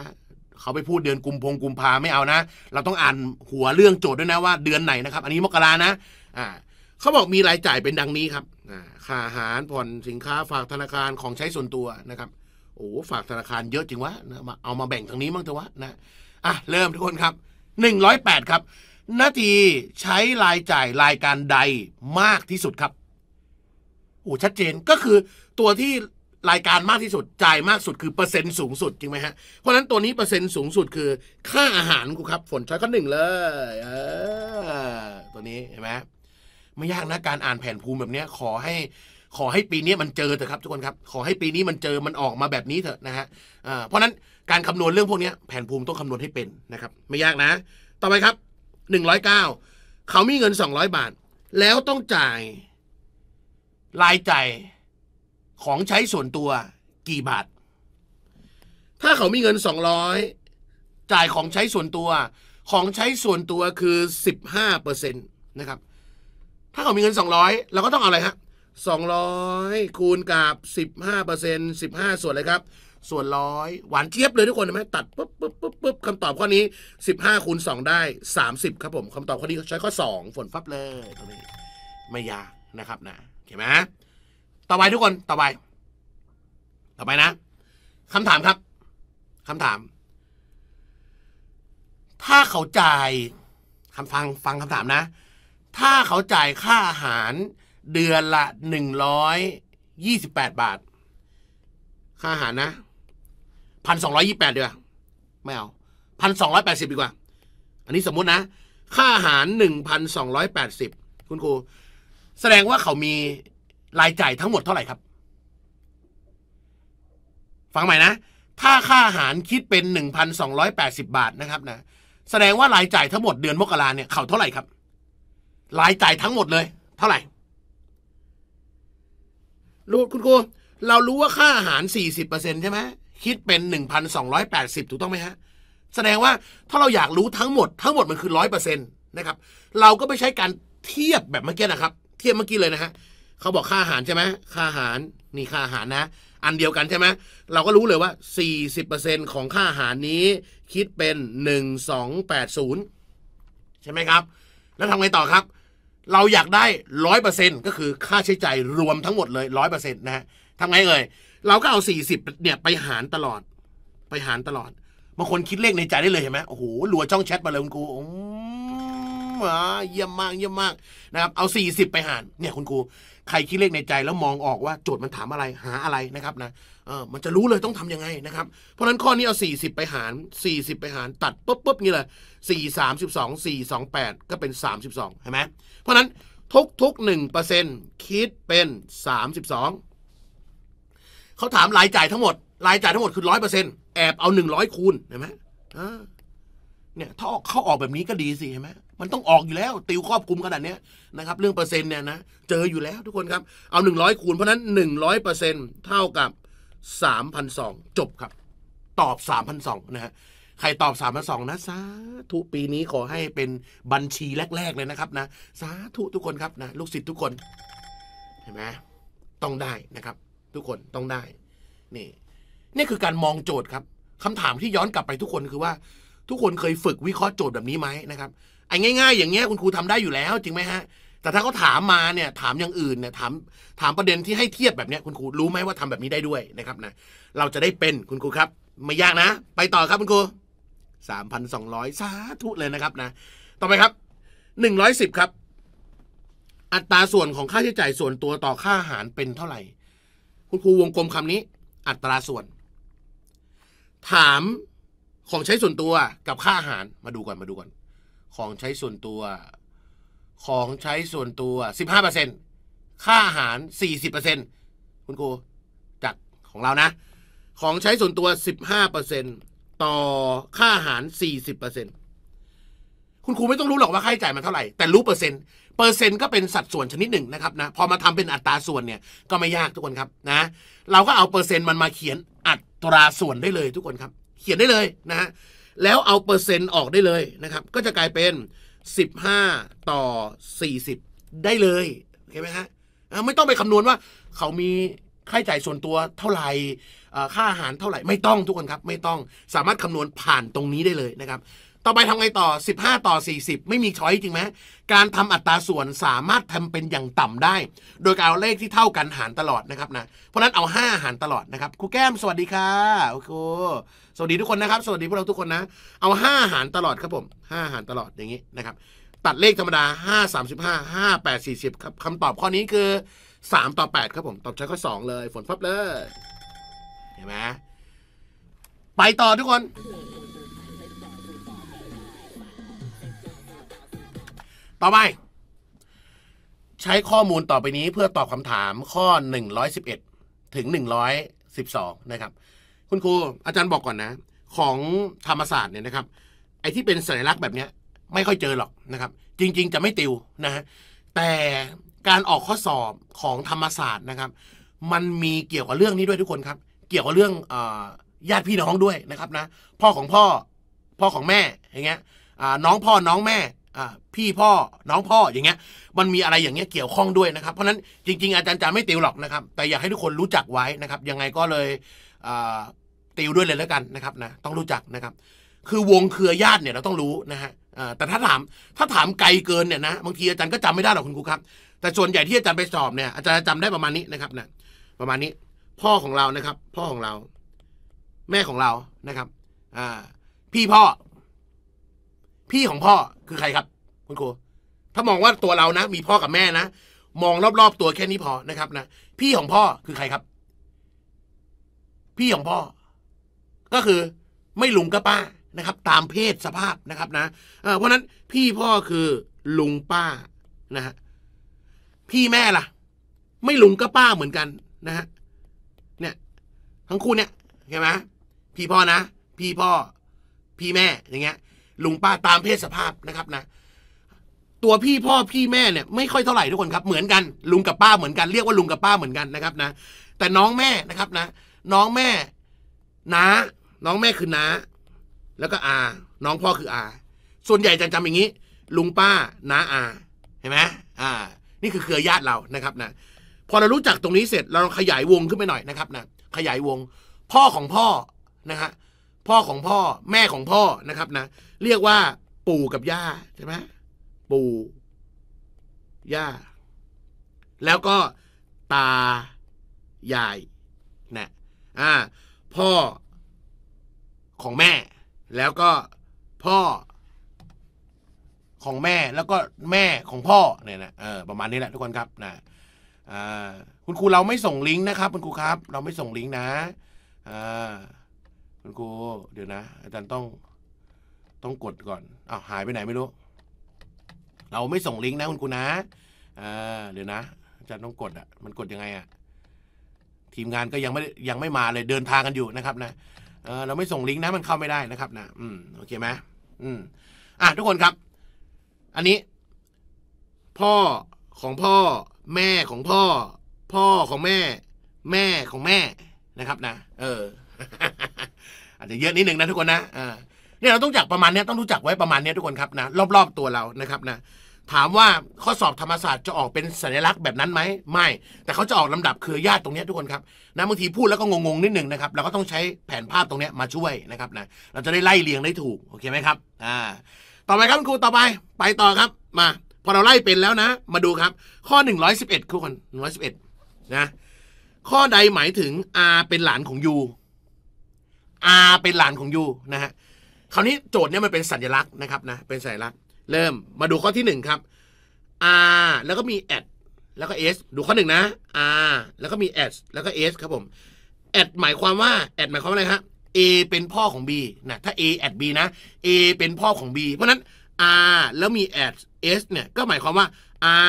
เขาไปพูดเดือนกุมพงกุมภาไม่เอานะ เราต้องอ่านหัวเรื่องโจทย์ด้วยนะว่าเดือนไหนนะครับ อันนี้มกรานะอ่าเขาบอกมีรายจ่ายเป็นดังนี้ครับค่าอาหารผ่อนสินค้าฝากธนาคารของใช้ส่วนตัวนะครับ โอ้ฝากธนาคารเยอะจริงวะนะเอามาแบ่งทางนี้บ้างเถอะวะนะอ่ะเริ่มทุกคนครับ 108ครับ นาทีใช้รายจ่ายรายการใดมากที่สุดครับโอ้ชัดเจนก็คือตัวที่รายการมากที่สุดจ่ายมากสุด คือเปอร์เซ็นต์สูงสุดจริงไหมฮะ เพราะนั้นตัวนี้เปอร์เซ็นต์สูงสุดคือค่าอาหารกูครับ ฝนช้อยข้อหนึ่งเลยเออตัวนี้เห็นไหมไม่ยากนะการอ่านแผนภูมิแบบนี้ขอให้ขอให้ปีนี้มันเจอเถอะครับทุกคนครับ ขอให้ปีนี้มันเจอมันออกมาแบบนี้เถอะนะฮะเพราะนั้นการคำนวณเรื่องพวกนี้แผนภูมิต้องคำนวณให้เป็นนะครับไม่ยากนะ ต่อไปครับ 109 เขามีเงิน 200 บาท แล้วต้องจ่ายรายจ่ายของใช้ส่วนตัวกี่บาท ถ้าเขามีเงิน 200 จ่ายของใช้ส่วนตัว ของใช้ส่วนตัวคือ15%นะครับถ้าเขามีเงิน 200เราก็ต้องเอาอะไรครับ200 คูณกับ15% 15 ส่วนเลยครับส่วนร้อยหวานเจี๊ยบเลยทุกคนเห็นไหมตัดปุ๊บปุ๊บปุ๊บปุ๊บคำตอบข้อนี้สิบห้าคูณสองได้สสามิบครับผมคำตอบข้อนี้ใช้ข้อสองฝนฟับเลยตรงนี้ ไม่ยากนะครับ นะเขาในไหมต่อไปทุกคนต่อไป ต่อไปนะคำถามครับคำถาม ถ้าเขาจ่ายคำฟังฟังคำถามนะ ถ้าเขาจ่ายค่าอาหาร เดือนละหนึ่งร้อยยี่สิบแปดบาท ค่าอาหารนะพันสองร้อยี่แปดดีกว่าไม่เอาพันสองร้อยแปดสิบดีกว่า อันนี้สมมุตินะ ค่าอาหารหนึ่งพันสองร้อยแปดสิบคุณครูแสดงว่าเขามีรายจ่ายทั้งหมดเท่าไหร่ครับ ฟังใหม่นะ ถ้าค่าอาหารคิดเป็นหนึ่งพันสองร้อยแปดสิบาทนะครับนะแสดงว่ารายจ่ายทั้งหมดเดือนมกราเนี่ยเขาเท่าไหร่ครับรายจ่ายทั้งหมดเลย เท่าไหร่รู้คุณครูเรารู้ว่าค่าอาหารสี่สิบเปอร์เซ็นใช่ไหมคิดเป็น 1,280 ถูกต้องไหมฮะแสดงว่าถ้าเราอยากรู้ทั้งหมดทั้งหมดมันคือ 100%นะครับ เราก็ไปใช้การเทียบแบบเมื่อกี้นะครับเทียบเมื่อกี้เลยนะฮะเขาบอกค่าอาหารใช่ไหมค่าอาหารนี่ค่าอาหารนะ อันเดียวกันใช่ไหมเราก็รู้เลยว่า40%ของค่าอาหารนี้คิดเป็น 1280 ใช่ไหมครับ แล้วทำไงต่อครับ เราอยากได้ 100%ก็คือค่าใช้จ่ายรวมทั้งหมดเลย100%นะฮะทำไงเอ่ยเราก็เอาสี่สิบเนี่ยไปหารตลอดไปหารตลอดบางคนคิดเลขในใจได้เลยเห็นไหมโอ้โหรัวจ้องแชทมาเลยคุณครูอเยี่ยมมากเยี่ยมมากนะครับเอาสสี่ิบไปหารเนี่ยคุณครูใครคิดเลขในใจแล้วมองออกว่าโจทย์มันถามอะไรหาอะไรนะครับนะเออมันจะรู้เลยต้องทํำยังไงนะครับ เพราะนั้นข้อนี้เอาสสี่ิบไปหารสสี่ิบไปหารตัดปุ๊บปุ๊บนี่เลยสสสสสีี่ามิบอง่สองแปดก็เป็นสสามิบองเห็นไหมเพราะนั้นทุกทุก์คิดเป็นสสสามิบองเขาถาม รายจ่ายทั้งหมดรายจ่ายทั้งหมดคือร้อยเปอร์เซ็นต์แอบเอาหนึ่งร้อยคูณเห็นไหมเนี่ยถ้าเขาออกแบบนี้ก็ดีสิเห็นไหมมันต้องออกอยู่แล้ว ติวครอบคลุมขนาดนี้นะครับเรื่องเปอร์เซ็นต์เนี่ยนะเจออยู่แล้วทุกคนครับเอาหนึ่งร้อยคูณ เพราะนั้นหนึ่งร้อยเปอร์เซ็นต์เท่ากับสามพันสองจบครับ ตอบสามพันสองนะฮะใครตอบสามพันสองนะสาธุปีนี้ขอให้เป็นบัญชีแรก ๆเลยนะครับ นะสาธุทุกคนครับนะ ลูกศิษย์ทุกคน เห็นไหมต้องได้นะครับทุกคน ต้องได้ นี่นี่คือการมองโจทย์ครับคำถามที่ย้อนกลับไปทุกคนคือว่าทุกคนเคยฝึกวิเคราะห์โจทย์แบบนี้ไหมนะครับ ไอ้ง่าย ๆ อย่างเงี้ยคุณครูทำได้อยู่แล้ว จริงไหมฮะ แต่ถ้าเขาถามมาเนี่ยถามอย่างอื่นเนี่ยถามถามประเด็นที่ให้เทียบแบบเนี้ยคุณครูรู้ไหมว่าทำแบบนี้ได้ด้วยนะครับนะ เราจะได้เป็นคุณครูครับ ไม่ยากนะ ไปต่อครับคุณครูสามพันสองร้อยสาธุเลยนะครับนะ ต่อไปครับหนึ่งร้อยสิบครับ อัตราส่วนของค่าใช้จ่ายส่วนตัวต่อค่าอาหารเป็นเท่าไหร่คุณครูวงกลมคำนี้อัตราส่วน ถามของใช้ส่วนตัวกับค่าอาหารมาดูก่อนมาดูก่อน ของใช้ส่วนตัวของใช้ส่วนตัว 15%ค่าอาหาร40%คุณครูจากของเรานะ ของใช้ส่วนตัว15%ต่อค่าอาหาร40%คุณครูไม่ต้องรู้หรอกว่าค่าใช้จ่ายมันเท่าไหร่แต่รู้เปอร์เซ็นต์เปอร์เซ็นต์ก็เป็นสัดส่วนชนิดหนึ่งนะครับนะพอมาทำเป็นอัตราส่วนเนี่ยก็ไม่ยากทุกคนครับนะเราก็เอาเปอร์เซ็นต์มันมาเขียนอัตราส่วนได้เลยทุกคนครับเขียนได้เลยนะฮะแล้วเอาเปอร์เซ็นต์ออกได้เลยนะครับ ก็จะกลายเป็น 15ต่อ 40 ได้เลยเข้าใจไหมฮะไม่ต้องไปคำนวณว่าเขามีค่าใช้จ่ายส่วนตัวเท่าไหร่ค่าอาหารเท่าไหร่ไม่ต้องทุกคนครับไม่ต้องสามารถคำนวณผ่านตรงนี้ได้เลยนะครับ่อไปทำไงต่อ 15 ต่อ 40 ไม่มีช้อยจริงไหม การทำอัตราส่วนสามารถทำเป็นอย่างต่ำได้ โดยการเอาเลขที่เท่ากันหารตลอดนะครับนะ เพราะนั้นเอา 5 หารตลอดนะครับครูแก้มสวัสดีค่ะโอเคสวัสดีทุกคนนะครับ สวัสดีพวกเราทุกคนนะ เอา 5 หารตลอดครับผม 5 หารตลอดอย่างนี้นะครับ ตัดเลขธรรมดา 5 35 5 8 40ครับคำตอบข้อนี้คือ 3 ต่อ 8 ครับผมตอบใช้ข้อ2เลยฝนฟับเลยเห็นไหมไปต่อทุกคนต่อไป ใช้ข้อมูลต่อไปนี้เพื่อตอบคำถามข้อ 111ถึง112นะครับ คุณครูอาจารย์บอกก่อนนะ ของธรรมศาสตร์เนี่ยนะครับไอ้ที่เป็นสัญลักษณ์แบบนี้ไม่ค่อยเจอหรอกนะครับ จริงๆจะไม่ติวนะฮะแต่การออกข้อสอบของธรรมศาสตร์นะครับ มันมีเกี่ยวกับเรื่องนี้ด้วยทุกคนครับ เกี่ยวกับเรื่องญาติพี่น้องด้วยนะครับนะพ่อของพ่อพ่อของแม่อย่างเงี้ยน้องพ่อน้องแม่พี่พ่อ น้องพ่อ อย่างเงี้ย มันมีอะไรอย่างเงี้ยเกี่ยวข้องด้วยนะครับ เพราะนั้นจริงๆ อาจารย์จะไม่ติวหรอกนะครับ แต่อยากให้ทุกคนรู้จักไว้นะครับ ยังไงก็เลยติวด้วยเลยแล้วกันนะครับนะ ต้องรู้จักนะครับ คือวงเครือญาติเนี่ยเราต้องรู้นะฮะแต่ถ้าถาม ถ้าถามไกลเกินเนี่ยนะ บางทีอาจารย์ก็จำไม่ได้หรอกคุณครูครับ แต่ส่วนใหญ่ที่อาจารย์ไปสอบเนี่ย อาจารย์จำได้ประมาณนี้นะครับนะประมาณนี้ พ่อของเรา นะครับ พ่อของเรา แม่ของเรา นะครับ อ่า พี่พ่อพี่ของพ่อคือใครครับคุณครูถ้ามองว่าตัวเรานะ มีพ่อกับแม่นะ มองรอบๆตัวแค่นี้พอนะครับนะพี่ของพ่อคือใครครับ พี่ของพ่อ ก็คือไม่ลุงก็ป้านะครับ ตามเพศสภาพนะครับนะเพราะนั้นพี่พ่อคือลุงป้านะฮะพี่แม่ล่ะ ไม่ลุงก็ป้าเหมือนกันนะฮะเนี่ยทั้งคู่เนี่ยเห็นไหมพี่พ่อนะพี่พ่อ พี่แม่อย่างเงี้ยลุงป้าตามเพศสภาพนะครับนะ ตัวพี่พ่อพี่แม่เนี่ยไม่ค่อยเท่าไหร่ทุกคนครับ เหมือนกัน ลุงกับป้าเหมือนกันเรียกว่า ลุงกับป้า เหมือนกันนะครับนะ แต่น้องแม่นะครับนะ น้องแม่น้าน้องแม่คือน้าแล้วก็อาน้องพ่อคืออาส่วนใหญ่จะจำอย่างนี้ ลุงป้าน้าอาเห็นไหมอ่านี่คือเครือญาติเรานะครับนะพอเรารู้จักตรงนี้เสร็จ เราขยายวงขึ้นไปหน่อยนะครับนะ ขยายวงพ่อของพ่อนะฮะพ่อของพ่อแม่ของพ่อนะครับนะ เรียกว่า ปู่กับย่าใช่ไหมปู่ย่าแล้วก็ตายายนะอ่าพ่อของแม่ แล้วก็พ่อ ของแม่แล้วก็แม่ของพ่อเนี่ยนะเออประมาณนี้แหละทุกคนครับนะอ่าคุณครูเราไม่ส่งลิงก์นะครับคุณครูครับ เราไม่ส่งลิงก์นะอ่าคุณครูเดี๋ยวนะ อาจารย์ต้องต้องกดก่อนอ้าวหายไปไหนไม่รู้ เราไม่ส่งลิงก์นะคุณครูนะอ่าเดี๋ยวนะอาจารย์ต้องกดอ่ะ มันกดยังไงอ่ะทีมงานก็ยังไม่ยังไม่มาเลยเดินทางกันอยู่นะครับ นะเออเราไม่ส่งลิงก์นะ มันเข้าไม่ได้นะครับนะอืมโอเคไหมอืมอ่ะทุกคนครับ อันนี้ พ่อของพ่อแม่ของพ่อ พ่อของแม่ แม่ของแม่นะครับนะเอออาจจะเยอะนิดนึงนะทุกคนนะ อ่า เนี่ยเราต้องจักประมาณนี้ต้องรู้จักไว้ประมาณนี้ทุกคนครับนะรอบๆตัวเรานะครับนะ ถามว่าข้อสอบธรรมศาสตร์จะออกเป็นสัญลักษณ์แบบนั้นไหมไม่แต่เขาจะออกลำดับเครือญาติตรงนี้ทุกคนครับนะบางทีพูดแล้วก็งงๆนิดนึงนะครับเราก็ต้องใช้แผนภาพตรงนี้มาช่วยนะครับนะเราจะได้ไล่เรียงได้ถูกโอเคไหมครับ อ่า ต่อไปครับครูต่อไป ไปต่อครับมาพอเราไล่เป็นแล้วนะ มาดูครับข้อ 111 ทุกคน 111นะข้อใดหมายถึง R เป็นหลานของ U อาเป็นหลานของยูนะฮะ คราวนี้โจทย์เนี่ยมันเป็นสัญลักษณ์นะครับนะเป็นสัญลักษณ์ เริ่มมาดูข้อที่1ครับ R แล้วก็มีอดแล้วก็ s ดูข้อหนึ่งนะ R แล้วก็มีอ t แล้วก็ s ครับผมอดหมายความว่าอดหมายความว่าอะไรครับ A เป็นพ่อของ B นะถ้า A อด B นะ A เป็นพ่อของ B เพราะนั้น R แล้วมีแอ S เนี่ยก็หมายความว่า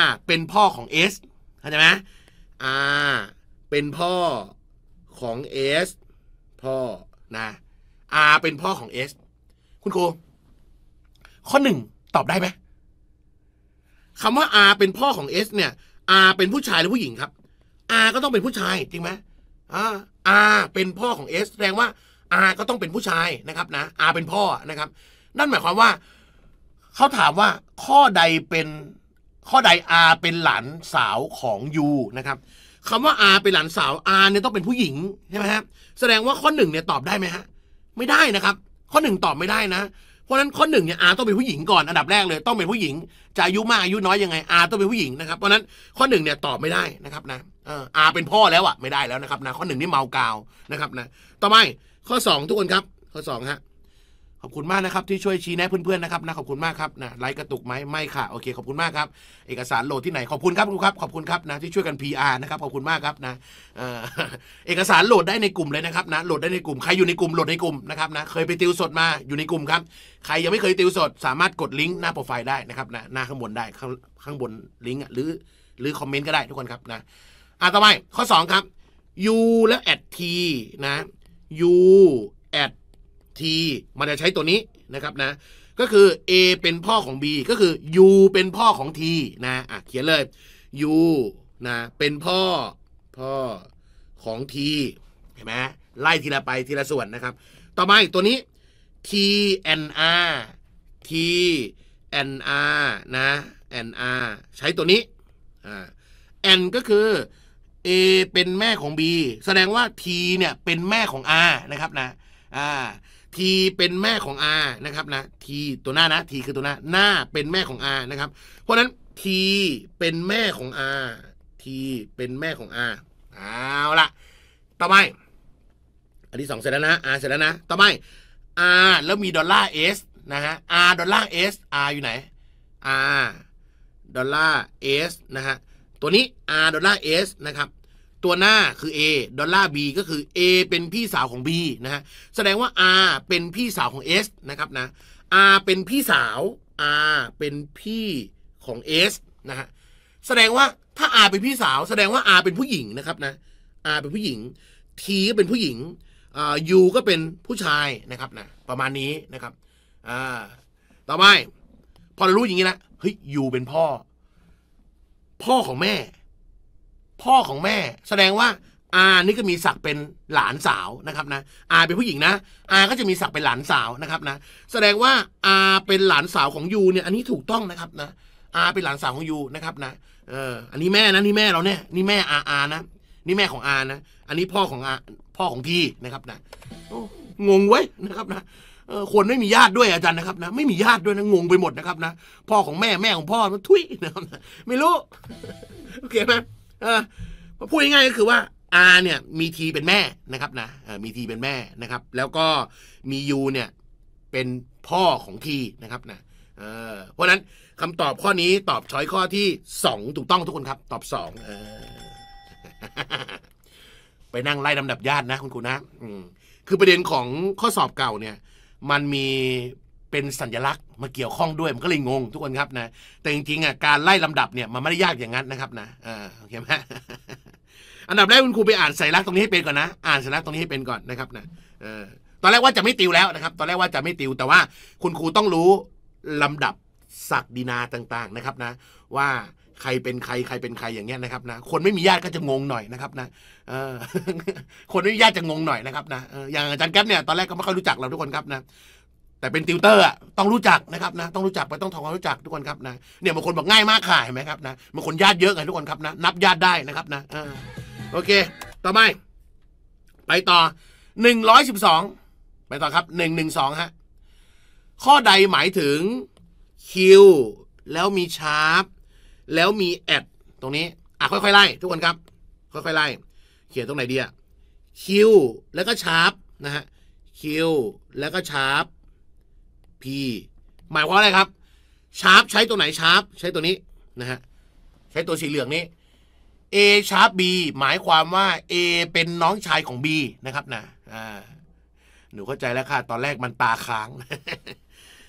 R เป็นพ่อของ S เข้าใจไหม R เป็นพ่อของ S พ่อนะ R เป็นพ่อของ S คุณครู ข้อหนึ่งตอบได้ไหมคำว่า R เป็นพ่อของ S เนี่ย R เป็นผู้ชายหรือผู้หญิงครับ R ก็ต้องเป็นผู้ชายจริงไหมอ่า R เป็นพ่อของ S แสดงว่า R ก็ต้องเป็นผู้ชายนะครับนะ R เป็นพ่อนะครับ นั่นหมายความว่าเขาถามว่าข้อใดเป็นข้อใด R เป็นหลานสาวของ U นะครับคำว่าอาเป็นหลานสาวอาเนี่ยต้องเป็นผู้หญิงใช่ไหมฮะแสดงว่าข้อหนึ่งเนี่ยตอบได้ไหมฮะไม่ได้นะครับข้อหนึ่งตอบไม่ได้นะเพราะนั้นข้อหนึ่งเนี่ยอาต้องเป็นผู้หญิงก่อนอันดับแรกเลยต้องเป็นผู้หญิง จะอายุมากอายุน้อยยังไงอาต้องเป็นผู้หญิงนะครับเพราะนั้นข้อหนึ่งเนี่ยตอบไม่ได้นะครับนะอาเป็นพ่อแล้วอ่ะไม่ได้แล้วนะครับนะข้อหนึ่งนี่เมากาวนะครับนะต่อไปข้อ 2 ทุกคนครับข้อ2ฮะขอบคุณมากนะครับที่ช่วยชี้แนะเพื่อนๆนะครับนะ ขอบคุณมากครับนะ ไลค์กระตุกไหมไม่ค่ะโอเคขอบคุณมากครับ เอกสารโหลดที่ไหนขอบคุณครับคุณครับขอบคุณครับนะที่ช่วยกัน PR นะครับ ขอบคุณมากครับนะเอกสารโหลดได้ในกลุ่มเลยนะครับนะโหลดได้ในกลุ่มใครอยู่ในกลุ่มโหลดในกลุ่มนะครับนะเคยไปติวสดมาอยู่ในกลุ่มครับ ใครยังไม่เคยติวสด สามารถกดลิงก์หน้าโปรไฟล์ได้นะครับนะหน้าข้างบนได้ข้างข้างบนลิงก์หรือหรือคอมเมนต์ก็ได้ทุกคนครับนะอ่ะต่อไปข้อ 2 ครับ u และ at t นะ u at T มันจะใช้ตัวนี้นะครับนะก็คือ A เป็นพ่อของ B ก็คือ U เป็นพ่อของ T นะอ่ะเขียนเลย U นะเป็นพ่อพ่อของ T เห็นไหมไล่ทีละไปทีละส่วนนะครับต่อมาอีกตัวนี้ T N R T N R นะ N R ใช้ตัวนี้อ่า N ก็คือ A เป็นแม่ของ B แสดงว่า T เนี่ยเป็นแม่ของ R นะครับนะอ่าทีเป็นแม่ของอานะครับนะทีตัวหน้านะทีคือตัวหน้าหน้าเป็นแม่ของอานะครับเพราะนั้นทีเป็นแม่ของอาทีเป็นแม่ของอาเอาละต่อไป อันที่สองเสร็จแล้วนะอาเสร็จแล้วนะต่อไปอาแล้วมีดอลลาร์เอสนะฮะอาดอลลาร์เอสอาอยู่ไหนอาดอลลาร์เอสนะฮะตัวนี้ R ดอลลาร์ S นะครับตัวหน้าคือ A ดอลลาร์ B ก็คือ A เป็นพี่สาวของ B นะฮะแสดงว่า R เป็นพี่สาวของ S นะครับนะ R เป็นพี่สาว R เป็นพี่ของ S นะฮะแสดงว่าถ้า R เป็นพี่สาว แสดงว่า R เป็นผู้หญิงนะครับนะ R เป็นผู้หญิง T ก็เป็นผู้หญิงอ่า U ก็เป็นผู้ชายนะครับนะ ประมาณนี้นะครับ อ่าต่อไปพอเรารู้อย่างนี้แล้วเฮ้ย U เป็นพ่อ พ่อของแม่พ่อของแม่ แสดงว่าอานี่ก็มีศักดิ์เป็นหลานสาวนะครับนะอาเป็นผู้หญิงนะอาก็จะมีศักดิ์เป็นหลานสาวนะครับนะแสดงว่าอาเป็นหลานสาวของยูเนี่ย อันนี้ถูกต้องนะครับนะอาเป็นหลานสาวของยูนะครับนะเอออันนี้แม่นะนี่แม่เราเนี่ย นี่แม่อาอา นะนี่แม่ของอานะอันนี้พ่อของอา พ่อของพี่นะครับนะงงไว้นะครับนะควรไม่มีญาติด้วยอาจารย์นะครับนะไม่มีญาติด้วยนะงงไปหมดนะครับนะ พ่อของแม่แม่ของพ่อทุยนะครับไม่รู้โอเคไหมเออพูดง่ายก็คือว่าอาเนี่ยมีทีเป็นแม่นะครับนะมีทีเป็นแม่นะครับ แล้วก็มียู เนี่ยเป็นพ่อของทีนะครับนะเออเพราะนั้นคำตอบข้อนี้ตอบช้อยข้อที่ 2 ถูกต้องทุกคนครับ ตอบ2เออไปนั่งไล่ลำดับญาตินะคุณครูนะคือประเด็นของข้อสอบเก่าเนี่ย มันมีเป็นสัญลักษณ์มาเกี่ยวข้องด้วยมันก็เลยงงทุกคนครับนะแต่จริงๆอ่ะการไล่ลำดับเนี่ยมันไม่ได้ยากอย่างนั้นนะครับนะอ่าโอเคไหมอันดับแรกคุณครูไปอ่านสัญลักษณ์ตรงนี้ให้เป็นก่อนนะ อ่านสัญลักษณ์ตรงนี้ให้เป็นก่อนนะครับนะเออตอนแรกว่าจะไม่ติวแล้วนะครับตอนแรกว่าจะไม่ติวแต่ว่าคุณครูต้องรู้ลำดับศักดินาต่างๆนะครับนะ ว่าใครเป็นใครใครเป็นใครอย่างเงี้ยนะครับนะคนไม่มีญาติก็จะงงหน่อยนะครับนะเออคนไม่มีญาติจะงงหน่อยนะครับนะอย่างอาจารย์แก๊ปเนี่ยตอนแรกก็ไม่ค่อยรู้จักเราทุกคนครับนะแต่เป็นติวเตอร์อ่ะต้องรู้จักนะครับนะต้องรู้จักไปต้องทำความรู้จักทุกคนครับนะเนี่ยบางคนบอกง่ายมากขายไหมครับนะบางคนญาติเยอะไงทุกคนครับนะนับญาติได้นะครับนะโอเค ต่อไปไปต่อหนึ่งร้อยสิบสองไปต่อครับหนึ่งหนึ่งสองฮะข้อใดหมายถึงคิวแล้วมีชาร์ปแล้วมีแอดตรงนี้อ่ะค่อยๆไล่ทุกคนครับค่อยๆไล่เขียนตรงไหนดีอ่ะคิวแล้วก็ชาร์ปนะฮะคิวแล้วก็ชาร์ป P หมายความอะไรครับชาร์ปใช้ตัวไหนชาร์ปใช้ตัวนี้นะฮะใช้ตัวสีเหลืองนี้ A ชาร์ป B หมายความว่า A เป็นน้องชายของ B นะครับนะอ่าหนูเข้าใจแล้วค่ะ ตอนแรกมันตาค้าง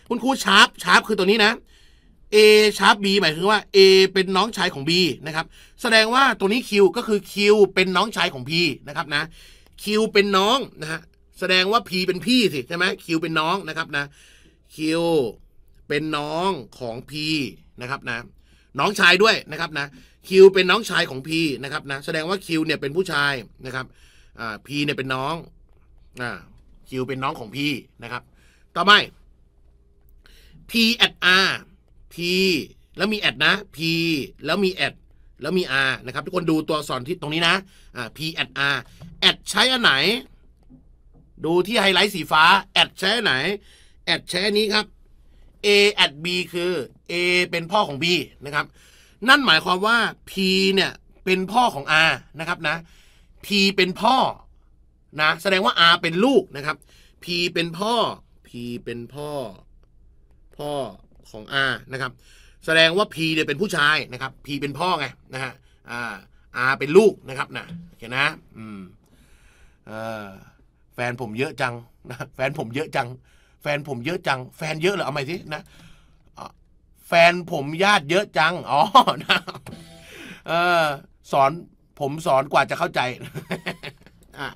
คุณครูชาร์ปชาร์ปคือตัวนี้นะ A ชาร์ป B หมายถึงว่า A เป็นน้องชายของ B นะครับ แสดงว่าตัวนี้ Q ก็คือ Q เป็นน้องชายของ P นะครับนะ Q เป็นน้องนะฮะแสดงว่า P เป็นพี่สิใช่ไหม Q เป็นน้องนะครับนะคิวเป็นน้องของพีนะครับนะ น้องชายด้วยนะครับนะคิวเป็นน้องชายของพีนะครับนะแสดงว่าคิวเนี่ยเป็นผู้ชายนะครับอ่าพีเนี่ยเป็นน้องอ่าคิวเป็นน้องของพีนะครับ ต่อไป P แอด R P แล้วมีแอดนะ P แล้วมีแอดแล้วมี R นะครับทุกคนดูตัวสอนที่ตรงนี้นะอ่า P แอด R แอดใช้อันไหน ดูที่ไฮไลท์สีฟ้าแอดใช้อันไหนแอดใช้นี้ครับ a แอด b คือ a เป็นพ่อของ b นะครับ นั่นหมายความว่า p เนี่ย เป็นพ่อของ r นะครับนะ p เป็นพ่อนะ แสดงว่า r เป็นลูกนะครับ p เป็นพ่อ p เป็นพ่อ พ่อของ r นะครับ แสดงว่า p เนี่ย เป็นผู้ชายนะครับ p เป็นพ่อไงนะฮะอ่า r เป็นลูกนะครับนะเห็นนะ อืมแฟนผมเยอะจังนะแฟนผมเยอะจังแฟนผมเยอะจัง แฟนเยอะเหรอ เอาไหมสินะแฟนผมญาติเยอะจัง อ๋อนะเออสอนผมสอนกว่าจะเข้าใจ อ่ะ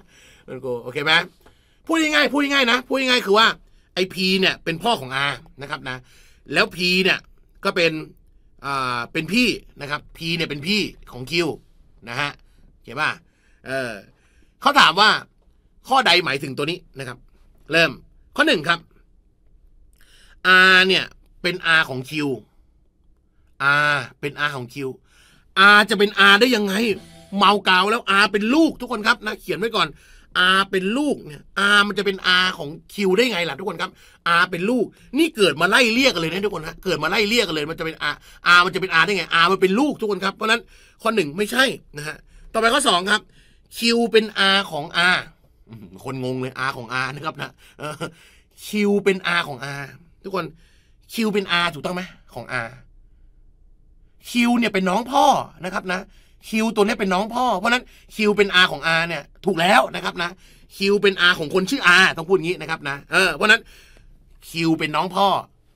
ป็นกูโอเคไหมพูดง่ายๆ พูดง่ายๆนะ พูดง่ายๆคือว่าไอพีเนี่ยเป็นพ่อของอานะครับนะ แล้วพีเนี่ย ก็เป็นอ่าเป็นพี่นะครับพีเนี่ยเป็นพี่ของคิวนะฮะ เข้าป่ะเออเขาถามว่า ข้อใดหมายถึงตัวนี้นะครับ เริ่มข้อหนึ่งครับ R เนี่ย เป็น R ของ Q R เป็น R ของ Q R จะเป็น R ได้ยังไง เมากาวแล้ว R เป็นลูกทุกคนครับนะเขียนไว้ก่อน R เป็นลูกเนี่ย R มันจะเป็น R ของ Q ได้ไงล่ะทุกคนครับ R เป็นลูก นี่เกิดมาไล่เรียกกันเลยนะทุกคนฮะเกิดมาไล่เรียกกันเลย มันจะเป็น R R มันจะเป็น R ได้ไง R มันเป็นลูกทุกคนครับ เพราะนั้นข้อหนึ่งไม่ใช่นะฮะต่อไปข้อสองครับ Q เป็น R ของ R คนงงเลย R ของ R นะครับนะ Q เป็น R ของ R ทุกคนคิวเป็นอาถูกต้องไหมของอาคิวเนี่ยเป็นน้องพ่อนะครับนะคิวตัวนี้เป็นน้องพ่อ เพราะนั้นคิวเป็นอาของอาเนี่ยถูกแล้วนะครับ นะคิวเป็นอาของคนชื่ออาต้องพูดงี้นะครับ นะ เออเพราะนั้นคิวเป็นน้องพ่อ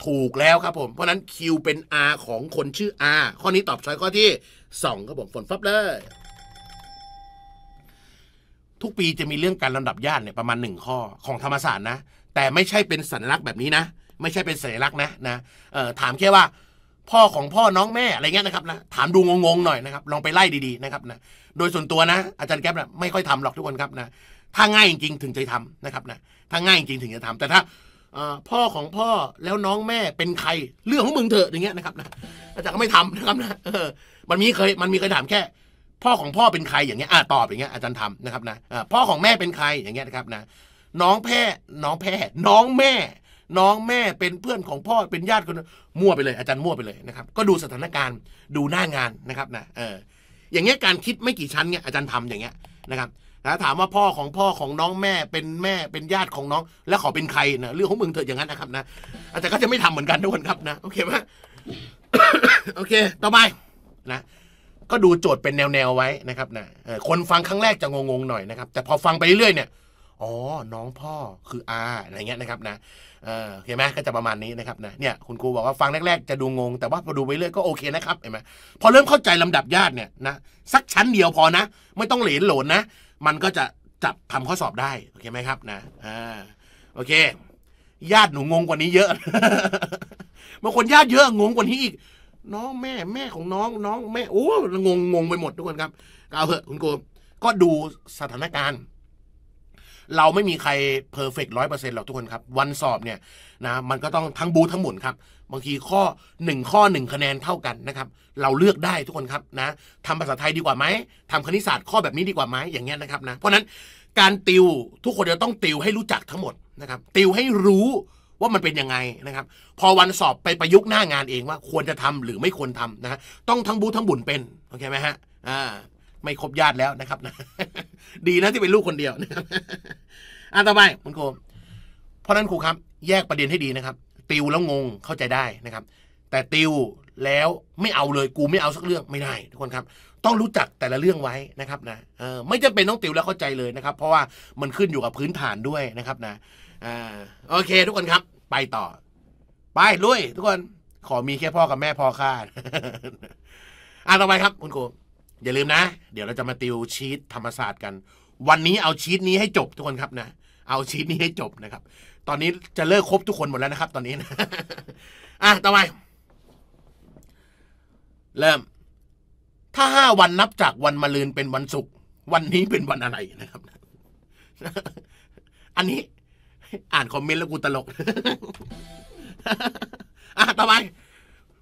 ถูกแล้วครับผมเพราะนั้นคิวเป็นอาของคนชื่ออาข้อนี้ตอบช้อยข้อที่สองครับผมฝนฟับเลยทุกปีจะมีเรื่องการลำดับญาติเนี่ยประมาณหนึ่งข้อ ของธรรมศาสตร์นะ แต่ไม่ใช่เป็นสัญลักษณ์แบบนี้นะไม่ใช่เป็นสัญลักษณ์นะนะถามแค่ว่า พ่อของพ่อน้องแม่อะไรเงี้ยนะครับนะถามดูงงๆหน่อยนะครับลองไปไล่ดีๆนะครับนะโดยส่วนตัวนะ อาจารย์แก๊ปนะไม่ค่อยทำหรอกทุกคนครับนะถ้าง่ายจริงๆถึงจะทำนะครับนะ ถ้าง่ายจริงถึงจะทำ แต่ถ้าพ่อของพ่อแล้วน้องแม่เป็นใครเรื่องของมึงเถอะอย่างเงี้ยนะครับนะอาจารย์ก็ไม่ทำนะครับนะมันมีเคยมันมีเคยถามแค่พ่อของพ่อเป็น ใครอย่างเงี้ยตอบอย่างเงี้ยอาจารย์ทำนะครับนะพ่อของแม่เป็นใครอย่างเงี้ยนะครับนะน้องแพ่น้องแพ่น้องแม่น้องแม่เป็นเพื่อนของพ่อเป็นญาติคนมั่วไปเลยอาจารย์มั่วไปเลยนะครับ ก็ดูสถานการณ์ดูหน้างานนะครับนะเอออย่างเงี้ยการคิดไม่กี่ชั้นเนี่ยอาจารย์ทำอย่างเงี้ยนะครับนะถามว่าพ่อของพ่อของน้องแม่เป็นแม่เป็นญาติของน้อง และขอเป็นใครนะเรื่องของมึงเถอะอย่างนั้นนะครับนะอาจารย์ก็จะไม่ทำเหมือนกันทุกคนครับนะโอเคไหมโอเค ต่อไปนะ ก็ดูโจทย์เป็นแนวๆไว้นะครับนะคนฟังครั้งแรกจะงงๆหน่อยนะครับแต่พอฟังไปเรื่อยเนี่ยอ๋อ น้องพ่อคืออาอะไรเงี้ยนะครับนะ เออเห็นไหมก็จะประมาณนี้นะครับนะ เนี่ย คุณครูบอกว่าฟังแรก ๆจะดูงง แต่ว่าพอดูไปเรื่อยก็โอเคนะครับ เห็นไหมพอเริ่มเข้าใจลำดับญาติเนี่ยนะสักชั้นเดียวพอนะไม่ต้องเหลนหลนนะมันก็จะจับทำข้อสอบได้โอเคไหมครับนะอ่า โอเค ญาติหนูงงกว่านี้เยอะบางคนญาติเยอะงงกว่านี้อีก น้องแม่แม่ของน้อง น้องแม่โอ้งงงงไปหมดทุกคนครับเอาเถอะคุณครูก็ดูสถานการณ์เราไม่มีใครเพอร์เฟกต์ร้อยเปอร์เซ็นต์หรอกทุกคนครับ วันสอบเนี่ยนะมันก็ต้องทั้งบูทั้งหมุนครับ บางทีข้อ 1 ข้อ 1 คะแนนเท่ากันนะครับ เราเลือกได้ทุกคนครับนะทำภาษาไทยดีกว่าไหมทำคณิตศาสตร์ข้อแบบนี้ดีกว่าไหมอย่างเงี้ยนะครับนะเพราะนั้นการติวทุกคนจะต้องติวให้รู้จักทั้งหมดนะครับ ติวให้รู้ว่ามันเป็นยังไงนะครับ พอวันสอบไปประยุกต์หน้างานเองว่า ควรจะทำหรือไม่ควรทำนะฮะต้องทั้งบูทั้งบุญเป็นโอเคไหมฮะอ่าไม่ครบญาติแล้วนะครับนะ ดีนะที่เป็นลูกคนเดียวนะครับอ่ะต่อไปคุณครูเพราะนั้นครูครับแยกประเด็นให้ดีนะครับ ติวแล้วงงเข้าใจได้นะครับ แต่ติวแล้วไม่เอาเลยกูไม่เอาสักเรื่องไม่ได้ ทุกคนครับ ต้องรู้จักแต่ละเรื่องไว้นะครับ นะไม่จำเป็นต้องติวแล้วเข้าใจเลยนะครับ เพราะว่ามันขึ้นอยู่กับพื้นฐานด้วยนะครับนะอ่าโอเค ทุกคนครับ ไปต่อ ไปลุยทุกคนขอมีแค่พ่อกับแม่พอค่าอ่ะต่อไปครับคุณครูอย่าลืมนะ เดี๋ยวเราจะมาติวชีตธรรมศาสตร์กัน วันนี้เอาชีตนี้ให้จบทุกคนครับนะเอาชีตนี้ให้จบนะครับ ตอนนี้จะเลิกครบทุกคนหมดแล้วนะครับ ตอนนี้นะอ่ะต่อไปเริ่มถ้าห้าวันนับจากวันมะรืนเป็นวันศุกร์วันนี้เป็นวันอะไรนะครับอันนี้อ่านคอมเมนต์แล้วกูตลกอ่ะต่อไป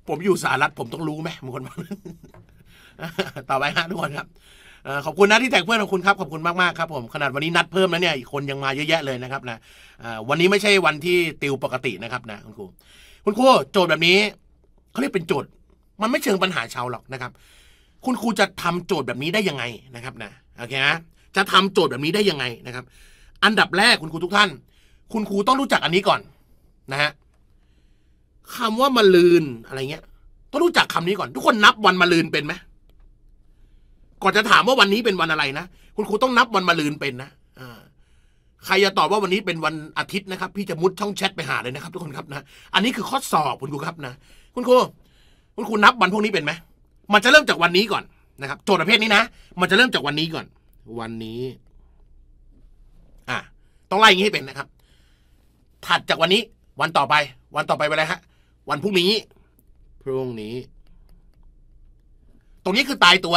ผมอยู่สหรัฐผมต้องรู้ไหมบางคนบอกต่อไปฮะทุกคนครับขอบคุณนะที่แท็กเพื่อนของคุณครับขอบคุณมากๆครับผม ขนาดวันนี้นัดเพิ่มแล้วเนี่ยคนยังมาเยอะแยะเลยนะครับ นะวันนี้ไม่ใช่วันที่ติวปกตินะครับนะคุณครูคุณครูโจทย์แบบนี้เขาเรียกเป็นโจทย์ มันไม่เชิงปัญหาชาวหรอกนะครับ คุณครูจะทำโจทย์แบบนี้ได้ยังไงนะครับ นะโอเคนะจะทำโจทย์แบบนี้ได้ยังไงนะครับ อันดับแรกคุณครูทุกท่าน คุณครูต้องรู้จักอันนี้ก่อน นะฮะคำว่ามาลืนอะไรเงี้ย ต้องรู้จักคำนี้ก่อน ทุกคนนับวันมาลืนเป็นไหมก่อนจะถามว่าวันนี้เป็นวันอะไรนะ คุณครูต้องนับวันมะรืนเป็นนะอ่าใครจะตอบว่าวันนี้เป็นวันอาทิตย์นะครับ พี่จะมุดช่องแชทไปหาเลยนะครับทุกคนครับนะอันนี้คือข้อสอบคุณครูครับนะคุณครูคุณครูนับ วันพวกนี้เป็นไหมมันจะเริ่มจากวันนี้ก่อนนะครับโจทย์ประเภทนี้นะมันจะเริ่มจากวันนี้ก่อน วันนี้ อ่ะต้องไล่อย่างนี้ให้เป็นนะครับ ถัดจากวันนี้ วันต่อไป วันต่อไปไปะไรฮะ วันพรุ่งนี้พรุ่งนี้ ตรงนี้คือตายตัว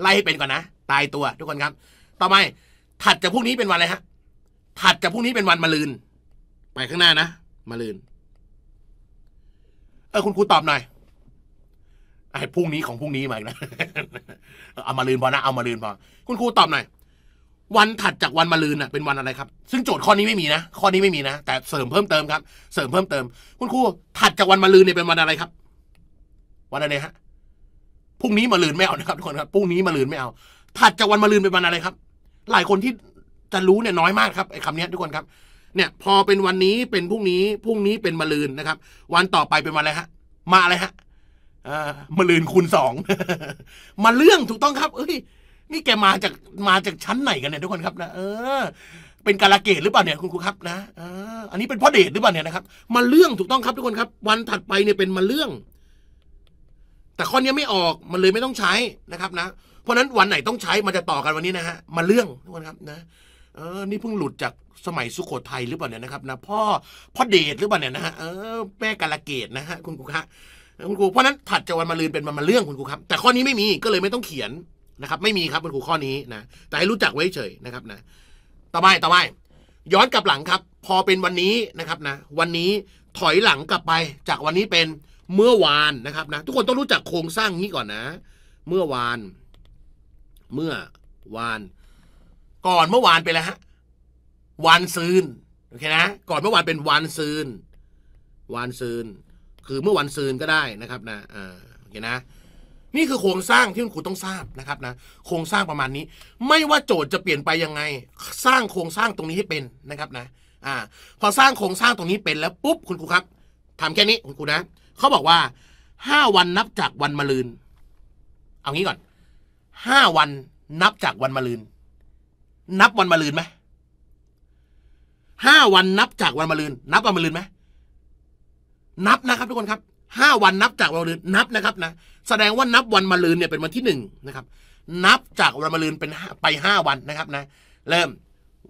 ไล่ให้เป็นก่อนนะ ตายตัวทุกคนครับ ต่อไปถัดจากพวกนี้เป็นวันอะไรฮะ ถัดจากพวกนี้เป็นวันมะลืน ไปข้างหน้านะมะลืน เออคุณครูตอบหน่อยไอ้พรุ่งนี้ของพรุ่งนี้มาอีกนะ เอามาลืนพอนะเอามาลืนพอคุณครูตอบหน่อยวันถัดจากวันมะลืนน่ะ เป็นวันอะไรครับ ซึ่งโจทย์ข้อนี้ไม่มีนะข้อนี้ไม่มีนะแต่เสริมเพิ่มเติมครับ เสริมเพิ่มเติม คุณครูถัดจากวันมะลืนเนี่ยเป็นวันอะไรครับ วันอะไรฮะพรุ่งนี้มาลืนไม่เอานะครับทุกคนครับพรุ่งนี้มาลืนไม่เอาถัดจากวันมาลืนเป็นวันอะไรครับ หลายคนที่จะรู้เนี่ยน้อยมากครับไอ้คำนี้ทุกคนครับ เนี่ยพอเป็นวันนี้เป็นพรุ่งนี้พรุ่งนี้เป็นมาลืนนะครับ วันต่อไปเป็นวันอะไรฮะมาอะไรฮะมาลืนคูณสองมาเรื่องถูกต้องครับ เอ้ยนี่แกมาจากมาจากชั้นไหนกันเนี่ยทุกคนครับนะเออเป็นกาลเกตหรือเปล่าเนี่ย คุณครูครับนะอันนี้เป็นพ่อเดชหรือเปล่าเนี่ยนะครับ มาเรื่องถูกต้องครับทุกคนครับ วันถัดไปเนี่ยเป็นมาเรื่องแต่ข้อนี้ไม่ออกมันเลยไม่ต้องใช้นะครับนะ เพราะนั้นวันไหนต้องใช้มันจะต่อกันวันนี้นะฮะมาเรื่องทุกคนครับนะเออนี่เพิ่งหลุดจากสมัยสุโขทัยหรือเปล่าเนี่ยนะครับนะพ่อพ่อเดชหรือเปล่าเนี่ยนะฮะเออแม่กาลเกตนะฮะคุณครูคะคุณครูเพราะนั้นถัดจากวันมาลืนเป็นมันมาเรื่องคุณครูครับ แต่ข้อนี้ไม่มีก็เลยไม่ต้องเขียนนะครับ ไม่มีครับคุณครูข้อนี้นะแต่ให้รู้จักไว้เฉยนะครับนะ ต่อไปต่อไปย้อนกลับหลังครับ พอเป็นวันนี้นะครับนะวันนี้ถอยหลังกลับไปจากวันนี้เป็นเมื่อวานนะครับนะ ทุกคนต้องรู้จักโครงสร้างนี้ก่อนนะ เมื่อวาน เมื่อวาน ก่อนเมื่อวานไปแล้วฮะวันซืนโอเคนะก่อนเมื่อวานเป็นวันซืนวันซืน คือเมื่อวันซืนก็ได้นะครับ นะอโอเคนะนี่คือโครงสร้างที่คุณครูต้องทราบนะครับนะโครงสร้างประมาณนี้ ไม่ว่าโจทย์จะเปลี่ยนไปยังไง สร้างโครงสร้างตรงนี้ให้เป็นนะครับ นะอ่า พอสร้างโครงสร้างตรงนี้เป็นแล้ว ปุ๊บคุณครูครับ ทำแค่นี้คุณครูนะเขาบอกว่า ห้าวันนับจากวันมะรืน เอางี้ก่อนห้าวันนับจากวันมะรืน นับวันมะรืนไหมห้าวันนับจากวันมะรืน นับวันมะรืนไหมนับนะครับ ทุกคนครับห้าวันนับจากวันมะรืน นับนะครับนะแสดงว่านับวันมะรืนเนี่ยเป็นวันที่หนึ่งนะครับ นับจากวันมะรืนเป็นไปห้าวันนะครับ นะเริ่ม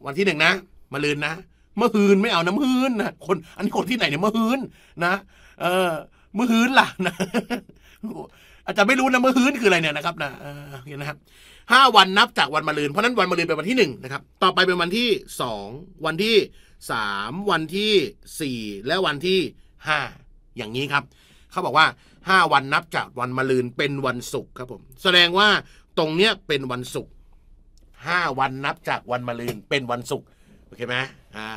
วันที่หนึ่งนะมะรืนนะมะฮืนไม่เอานะมืนนะคนอันนี้คนที่ไหนเนี่ยมะฮืนนะ เออมือหืนล่ะนะอาจจะไม่รู้นะมือหืนคืออะไรเนี่ยนะครับนะเห็นนะครับห้าวันนับจากวันมะรืนเพราะนั้นวันมะรืนเป็นวันที่หนึ่งนะครับ ต่อไปเป็นวันที่สองวันที่สามวันที่สี่และวันที่ห้าอย่างนี้ครับ เขาบอกว่าห้าวันนับจากวันมะรืนเป็นวันศุกร์ครับผม แสดงว่าตรงเนี้ยเป็นวันศุกร์ห้าวันนับจากวันมะรืนเป็นวันศุกร์โอเคไหมอ่า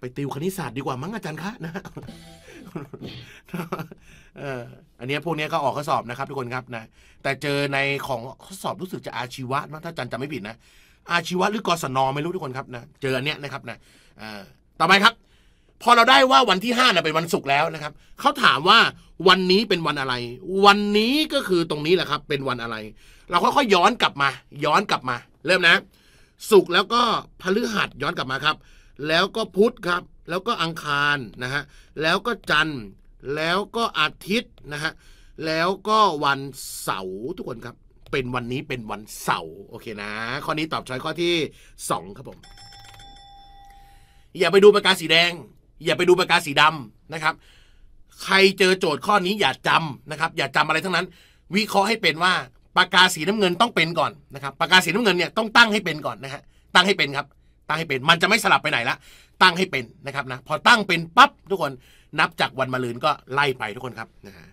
ไปติวคณิตศาสตร์ดีกว่ามั้งอาจารย์คะนะอันนี้พวกนี้ก็ออกข้อสอบนะครับทุกคนครับนะแต่เจอในของข้อสอบรู้สึกจะอาชีวะนะถ้าจันจำไม่ผิดนะ อาชีวะหรือกศนไม่รู้ทุกคนครับนะเจออันเนี้ยนะครับนะต่อไปครับ พอเราได้ว่าวันที่ห้าเป็นวันศุกร์แล้วนะครับเขาถามว่าวันนี้เป็นวันอะไร วันนี้ก็คือตรงนี้แหละครับ เป็นวันอะไร เราค่อยๆย้อนกลับมา ย้อนกลับมา เริ่มนะศุกร์แล้วก็พฤหัสย้อนกลับมาครับ แล้วก็พุธครับแล้วก็อังคารนะฮะ แล้วก็จันทร์ แล้วก็อาทิตย์นะฮะ แล้วก็วันเสาร์ทุกคนครับ เป็นวันนี้เป็นวันเสาร์โอเคนะข้อนี้ตอบช้อยข้อที่2ครับผมอย่าไปดูปากกาสีแดง อย่าไปดูปากกาสีดำนะครับ ใครเจอโจทย์ข้อนี้อย่าจำนะครับอย่าจำอะไรทั้งนั้น วิเคราะห์ให้เป็นว่า ปากกาสีน้ำเงินต้องเป็นก่อนนะครับปากกาสีน้ำเงินเนี่ยต้องตั้งให้เป็นก่อนนะฮะตั้งให้เป็นครับตั้งให้เป็น มันจะไม่สลับไปไหนละ ตั้งให้เป็นนะครับนะ พอตั้งเป็นปั๊บทุกคน นับจากวันมะรืนก็ไล่ไปทุกคนครับนะฮะ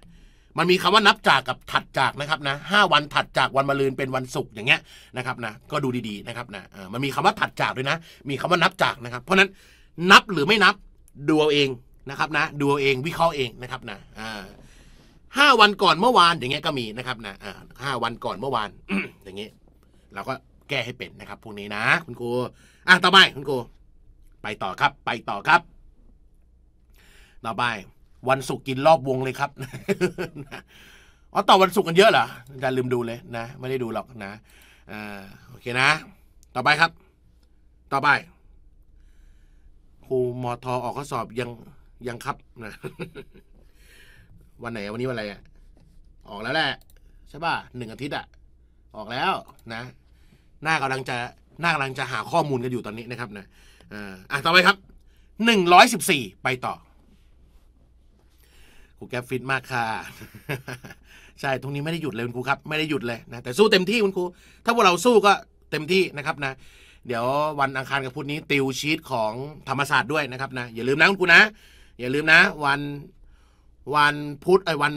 มันมีคำว่านับจากกับ ถัดจากนะครับนะห้าวันถัดจากวันมะรืนเป็นวันศุกร์อย่างเงี้ยนะครับนะ ก็ดูดีๆนะครับนะมันมีคำว่าถัดจากด้วยนะ มีคำว่านับจากนะครับ เพราะนั้น นับหรือไม่นับดูเอาเองนะครับนะ ดูเอาเองวิเคราะห์เองนะครับนะห้าวันก่อนเมื่อวานอย่างเงี้ยก็มีนะครับนะห้าวันก่อนเมื่อวานอย่างเงี้ยเราก็แก้ให้เป็นนะครับพวกนี้นะ คุณครูอ่ะต่อไปคุณครูไปต่อครับ ไปต่อครับ ต่อไป วันศุกร์กินรอบวงเลยครับอ๋อต่อวันศุกร์กันเยอะเหรออาจารย์ลืมดูเลย นะไม่ได้ดูหรอกนะอ่าโอเคนะ ต่อไปครับ ต่อไป ครูมอทอออกข้อสอบยังยังครับ นะวันไหน วันนี้วันอะไรอ่ะออกแล้วแหละใช่ป่ะหนึ่งอาทิตย์อ่ะออกแล้ว นะหน้ากำลังจะน่ากำลังจะหาข้อมูลกันอยู่ตอนนี้นะครับ นะอ่าต่อไปครับ หนึ่งร้อยสิบสี่ ไปต่อ ครูแกฟิตมากค่ะ ใช่ ตรงนี้ไม่ได้หยุดเลยคุณครูครับ ไม่ได้หยุดเลยนะ แต่สู้เต็มที่คุณครู ถ้าพวกเราสู้ก็เต็มที่นะครับนะ เดี๋ยววันอังคารกับพุธนี้ติวชีตของธรรมศาสตร์ด้วยนะครับนะ อย่าลืมนะคุณครูนะ อย่าลืมนะ วัน วันพุธไอ้วัน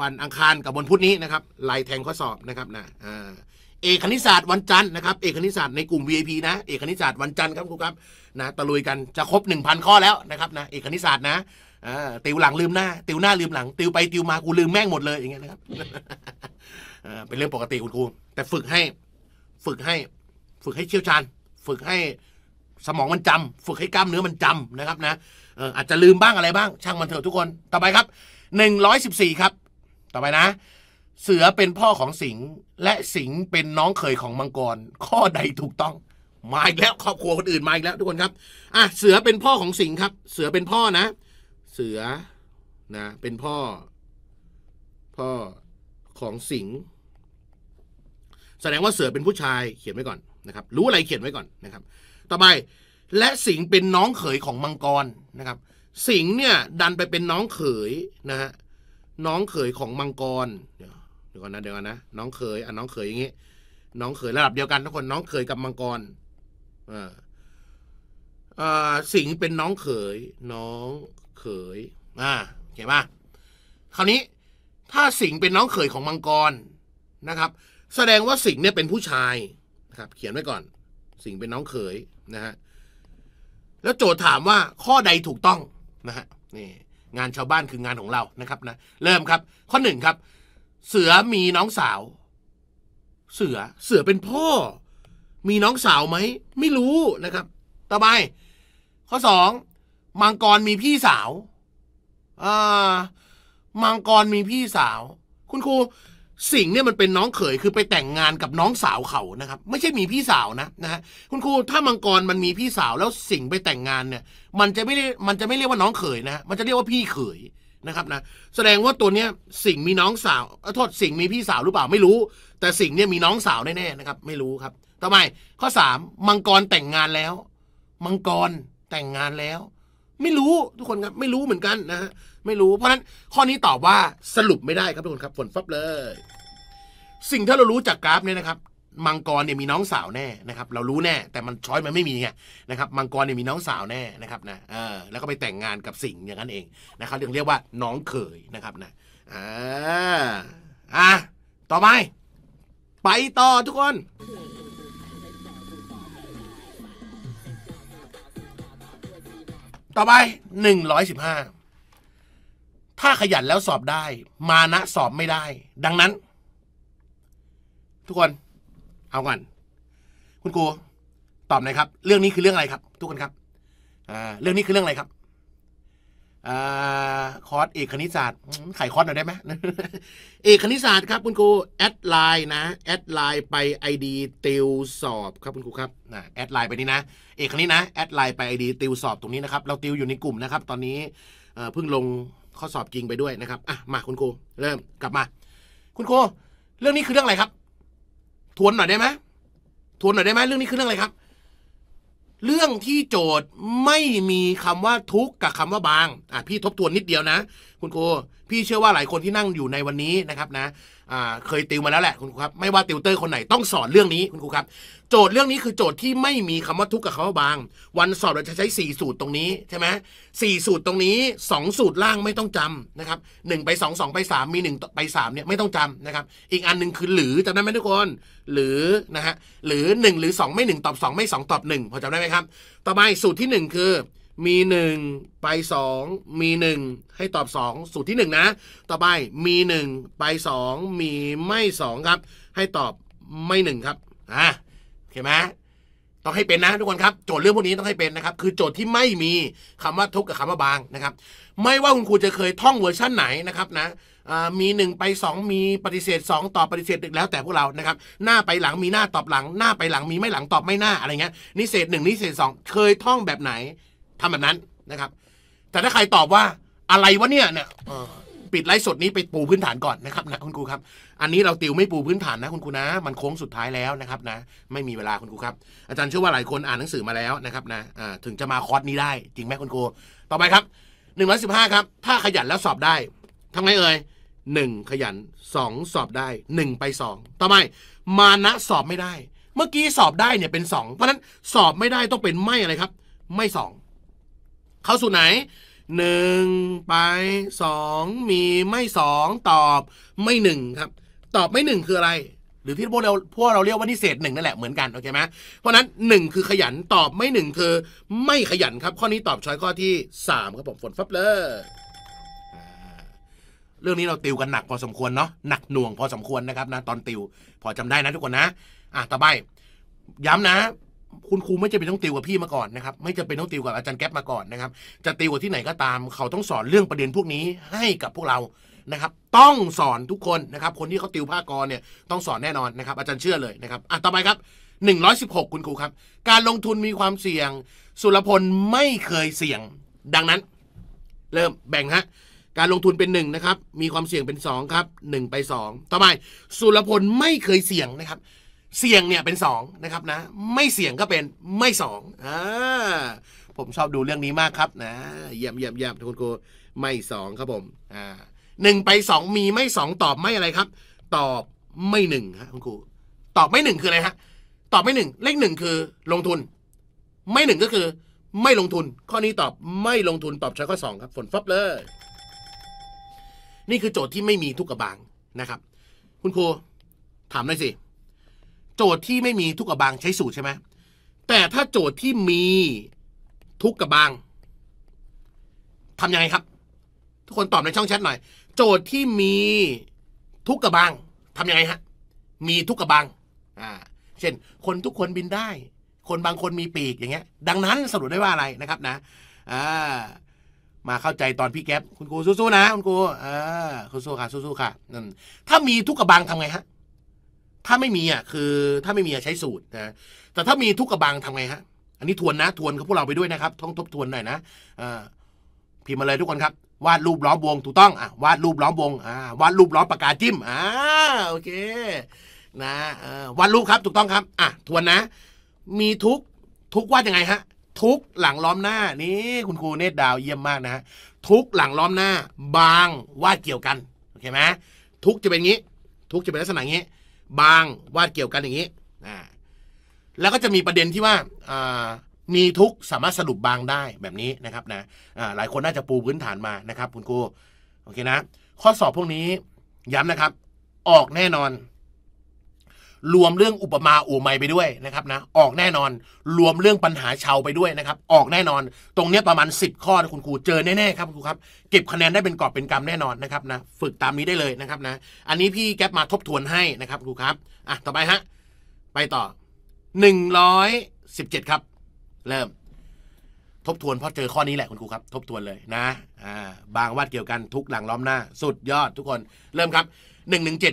วันอังคารกับวันพุธนี้นะครับ ลายแทงข้อสอบนะครับนะอ่าเอกคณิตศาสตร์วันจันทร์นะครับเอกคณิตศาสตร์ในกลุ่ม VIP นะเอกคณิตศาสตร์วันจันทร์ครับครูครับนะตะลุยกันจะครบ 1,000 ข้อแล้วนะครับนะเอกคณิตศาสตร์นะติวหลังลืมหน้าติวหน้าลืมหลัง ติวไปติวมากูลืมแม่งหมดเลยอย่างเงี้ยนะครับเป็นเรื่องปกติคุณครูแต่ฝึกให้ฝึกให้ฝึกให้เชี่ยวชาญฝึกให้สมองมันจำ ฝึกให้กล้ามเนื้อมันจำนะครับนะอาจจะลืมบ้างอะไรบ้างช่างมันเถอะทุกคน ต่อไปครับ 114 ครับ ต่อไปนะ เสือเป็นพ่อของสิงและสิงเป็นน้องเขยของมังกร ข้อใดถูกต้อง มาอีกแล้ว ครอบครัวคนอื่นมาอีกแล้วทุกคนครับอ่ะเสือเป็นพ่อของสิงครับ เสือเป็นพ่อนะ เสือนะเป็นพ่อ พ่อของสิง แสดงว่าเสือเป็นผู้ชายเขียนไว้ก่อนนะครับ รู้อะไรเขียนไว้ก่อนนะครับ ต่อไป และสิงเป็นน้องเขยของมังกรนะครับ สิงเนี่ย ดันไปเป็นน้องเขยนะฮะ น้องเขยของมังกรเดี๋ยวดี๋ยวก่อนนะเดี๋ยวก่อนนะน้องเคยอ่ะน้องเคยอย่างงี้ น้องเคยระดับเดียวกันทุกคนน้องเคยกับมังกรอ่าอ่าสิงเป็นน้องเขย น้องเขยอ่าโอเคป่ะคราวนี้ถ้าสิงเป็นน้องเขยของมังกรนะครับ แสดงว่าสิงเนี่ยเป็นผู้ชายนะครับ เขียนไว้ก่อน สิงเป็นน้องเขยนะฮะแล้วโจทย์ถามว่าข้อใดถูกต้องนะฮะนี่ งานชาวบ้านคืองานของเรานะครับ นะ เริ่มครับ ข้อหนึ่งครับเสือมีน้องสาว เสือ เสือเป็นพ่อ มีน้องสาวไหม ไม่รู้นะครับ ต่อไปข้อสองมังกรมีพี่สาว อ่า มังกรมีพี่สาว คุณครูสิ่งเนี่ยมันเป็นน้องเขย คือไปแต่งงานกับน้องสาวเขานะครับ ไม่ใช่มีพี่สาวนะนะฮะคุณครูถ้ามังกรมันมีพี่สาวแล้วสิ่งไปแต่งงานเนี่ย มันจะไม่มันจะไม่เรียกว่าน้องเขยนะ มันจะเรียกว่าพี่เขยนะครับนะแสดงว่าตัวเนี้ย สิงมีน้องสาวโทษสิงมีพี่สาวหรือเปล่าไม่รู้ แต่สิงเนี่ยมีน้องสาวแน่ๆนะครับ ไม่รู้ครับทำไมข้อสามมังกรแต่งงานแล้ว มังกรแต่งงานแล้ว ไม่รู้ทุกคนครับไม่รู้เหมือนกันนะฮะไม่รู้เพราะนั้นข้อนี้ตอบว่าสรุปไม่ได้ครับทุกคนครับฝนฟับเลย สิ่งที่เรารู้จากกราฟเนี่ยนะครับมังกรเนี่ยมีน้องสาวแน่นะครับเรารู้แน่แต่มันช้อยมันไม่มีไงนะครับมังกรเนี่ยมีน้องสาวแน่ นะครับนะเออ แล้วก็ไปแต่งงานกับสิงอย่างนั้นเอง นะครับเรียกว่า น้องเขยนะครับนะอ่าอ่ะต่อไป ไปต่อทุกคน ต่อไปหนึ่งร้อยสิบห้าถ้าขยันแล้วสอบได้ มานะสอบไม่ได้ ดังนั้น ทุกคนเอาก่อนคุณครู ตอบหน่อยครับ เรื่องนี้คือเรื่องอะไรครับ ทุกคนครับ เรื่องนี้คือเรื่องอะไรครับอคอร์สเอกคณิตศาสตร์ขายคอร์สหน่อยได้ไหมเอกคณิตศาสตร์ครับ คุณครูแอดไลน์นะแอดไลน์ไปไอดีติวสอบครับคุณครูครับแอดไลน์ไปนี่นะ เอกคณิตนะแอดไลน์ไปไอดีติวสอบตรงนี้นะครับเราติวอยู่ในกลุ่มนะครับตอนนี้เพิ่งลงข้อสอบจริงไปด้วยนะครับอ่ะมาคุณครูเริ่มกลับมา คุณครูเรื่องนี้คือเรื่องอะไรครับทวนหน่อยได้ไหมทวนหน่อยได้ไหมเรื่องนี้คือเรื่องอะไรครับ เรื่องที่โจทย์ไม่มีคำว่าทุกข์กับคำว่าบาง อ่ะพี่ทบทวนนิดเดียวนะ คุณครูพี่เชื่อว่าหลายคนที่นั่งอยู่ในวันนี้นะครับนะเคย ติวมาแล้วแหละคุณครับไม่ว่าติวเตอร์คนไหนต้องสอนเรื่องนี้คุณครูครับโจทย์เรื่องนี้คือโจทย์ที่ไม่มีคำว่าทุกข์กับคำว่าบาง วันสอบเราจะใช้ 4 สูตรตรงนี้ใช่ไหมสี่สูตรตรงนี้ 2 สูตรล่างไม่ต้องจำนะครับหไป2 2ไป3มี1ไป3เนี่ยไม่ต้องจำนะครับ อีกอันหนึ่งคือหรือจำได้ไหมทุกคนหรือนะฮะหรือ 1 หรือ 2 ไม่ 1ตอบ2ไม่2ตอบ1 พอจำได้ไหมครับต่อไปสูตรที่ 1 คือมีหนึ่งไปสองมีหนึ่งให้ตอบสองสูตรที่หนึ่งนะต่อไปมีหนึ่งไปสองมีไม่สองครับ ให้ตอบไม่หนึ่งครับอ่ะเข้าไหมต้องให้เป็นนะทุกคนครับโจทย์เรื่องพวกนี้ต้องให้เป็นนะครับคือโจทย์ที่ไม่มีคำว่าทุกกับคำว่าบางนะครับไม่ว่าคุณครูจะเคยท่องเวอร์ชั่นไหนนะครับนะมีหนึ่งไปสองมีปฏิเสธสองตอบปฏิเสธหึ่แล้วแต่พวกเรานะครับหน้าไปหลังมีหน้าตอบหลัง หน้าไปหลัง มีไม่หลังตอบไม่หน้าอะไรเงี้ยนิเศษหนึ่งนิเศษสองเคยท่องแบบไหนทำแบบนั้นนะครับ แต่ถ้าใครตอบว่าอะไรวะเนี่ยเนี่ยปิดไลฟ์สดนี้ไปปูพื้นฐานก่อนนะครับนะคุณครูครับ อันนี้เราติวไม่ปูพื้นฐานนะคุณครูนะ มันโค้งสุดท้ายแล้วนะครับนะ ไม่มีเวลาคุณครูครับ อาจารย์เชื่อว่าหลายคนอ่านหนังสือมาแล้วนะครับนะถึงจะมาคอร์สนี้ได้จริงไหมคุณครู ต่อไปครับหนึ่งร้อยสิบห้าครับ ถ้าขยันแล้วสอบได้ทำไงเอ่ยหนึ่งขยันสองสอบได้หนึ่งไปสองต่อไปมานะสอบไม่ได้ เมื่อกี้สอบได้เนี่ยเป็นสอง เพราะนั้นสอบไม่ได้ต้องเป็นไม่อะไรครับ ไม่สองเข้าสู่ไหนหนึ่งไปสองมีไม่สองตอบไม่หนึ่งครับ ตอบไม่หนึ่งคืออะไร หรือที่พวกเราพวกเราเรียกว่านิเศษหนึ่งนั่นแหละเหมือนกันโอเคไหมเพราะนั้นหนึ่งคือขยันตอบไม่หนึ่งคือไม่ขยันครับ ข้อนี้ตอบช้อยข้อที่สามครับ ผมฝนฟับเลยเรื่องนี้เราติวกันหนักพอสมควรเนาะหนักหน่วงพอสมควรนะครับนะตอนติวพอจำได้นะทุกคนนะอ่ะต่อไป ย้ำนะคุณครูไม่จำเป็นต้องติวกับพี่มาก่อนนะครับ ไม่จำเป็นต้องติวกับอาจารย์แก๊ปมาก่อนนะครับจะติวกับที่ไหนก็ตามเขาต้องสอนเรื่องประเด็นพวกนี้ให้กับพวกเรานะครับ ต้องสอนทุกคนนะครับคนที่เขาติวภาคกรเนี่ยต้องสอนแน่นอนนะครับ อาจารย์เชื่อเลยนะครับอ่ะต่อไปครับ 116 คุณครูครับ การลงทุนมีความเสี่ยงสุรพลไม่เคยเสี่ยงดังนั้น เริ่มแบ่งฮะการลงทุนเป็น1นะครับมีความเสี่ยงเป็น 2 ครับ 1 ไป 2 ต่อไปสุรพลไม่เคยเสี่ยงนะครับเสี่ยงเนี่ยเป็นสองนะครับนะ ไม่เสี่ยงก็เป็นไม่สองอ่าผมชอบดูเรื่องนี้มากครับนะ เยี่ยมเยี่ยมเยี่ยมคุณครูไม่สองครับผม อ่าหนึ่งไปสองมีไม่สองตอบไม่อะไรครับ ตอบไม่หนึ่งฮะคุณครูตอบไม่หนึ่งคืออะไรฮะตอบไม่หนึ่ง เลขหนึ่งคือลงทุน ไม่หนึ่งก็คือ ไม่ลงทุน ข้อนี้ตอบไม่ลงทุน ตอบใช้ข้อสองครับฝนฟับเลยนี่คือโจทย์ที่ไม่มีทุกกระบางนะครับ คุณครู ถามหน่อยสิโจทย์ที่ไม่มีทุกกรบบางใช้สูตรใช่ไหมแต่ถ้าโจทย์ที่มีทุกกรบบางทำยังไงครับ ทุกคนตอบในช่องแชทหน่อยโจทย์ที่มีทุกกรบบางทำยังไงฮะมีทุกกรบบางอ่าเช่น คนทุกคนบินได้ คนบางคนมีปีกอย่างเงี้ย ดังนั้นสรุปได้ว่าอะไรนะครับนะอ่ามาเข้าใจตอนพี่แก๊ปคุณครูสู้ๆนะคุณครูอ่าสู้ค่ะสู้ๆค่ะถ้ามีทุกกรบบางทำไงฮะถ้าไม่มีอ่ะคือถ้าไม่มีอ่ะใช้สูตรนะแต่ถ้ามีทุกกระบังทำไงฮะอันนี้ทวนนะ ทวนกับพวกเราไปด้วยนะครับต้องทบทวนหน่อยนะพิมพ์มาเลยทุกคนครับ วาดรูปล้อมวงถูกต้องอ่ะวาดรูปล้อมวงอ่าวาดรูปล้อมปากกาจิ้มอ่าโอเคนะวาดรูปครับ ถูกต้องครับอ่ะทวนนะ มีทุกทุกวาดยังไงฮะทุกหลังล้อมหน้า นี่คุณครูเนตรดาวเยี่ยมมากนะฮะทุกหลังล้อมหน้า บางวาดเกี่ยวกันโอเคไหมทุกจะเป็นงี้ ทุกจะเป็นลักษณะงี้บางวาดเกี่ยวกันอย่างนี้ แล้วก็จะมีประเด็นที่ว่ามีทุกสามารถสรุปบางได้แบบนี้นะครับนะหลายคนน่าจะปูพื้นฐานมานะครับคุณครูโอเคนะข้อสอบพวกนี้ย้ำนะครับออกแน่นอนรวมเรื่องอุปมาอุไมไปด้วยนะครับนะ ออกแน่นอน รวมเรื่องปัญหาชาวไปด้วยนะครับ ออกแน่นอนตรงนี้ประมาณ 10 ข้อคุณครูเจอแน่ๆครับคุณครูครับ เก็บคะแนนได้เป็นกอบเป็นกำแน่นอนนะครับนะฝึกตามนี้ได้เลยนะครับนะ อันนี้พี่แก๊ปมาทบทวนให้นะครับครูครับอ่ะต่อไปฮะไปต่อ 117 ครับ เริ่ม ทบทวนเพราะเจอข้อนี้แหละคุณครูครับ ทบทวนเลยนะอ่าบางวัดเกี่ยวกันทุกหลังล้อมหน้า สุดยอดทุกคน เริ่มครับ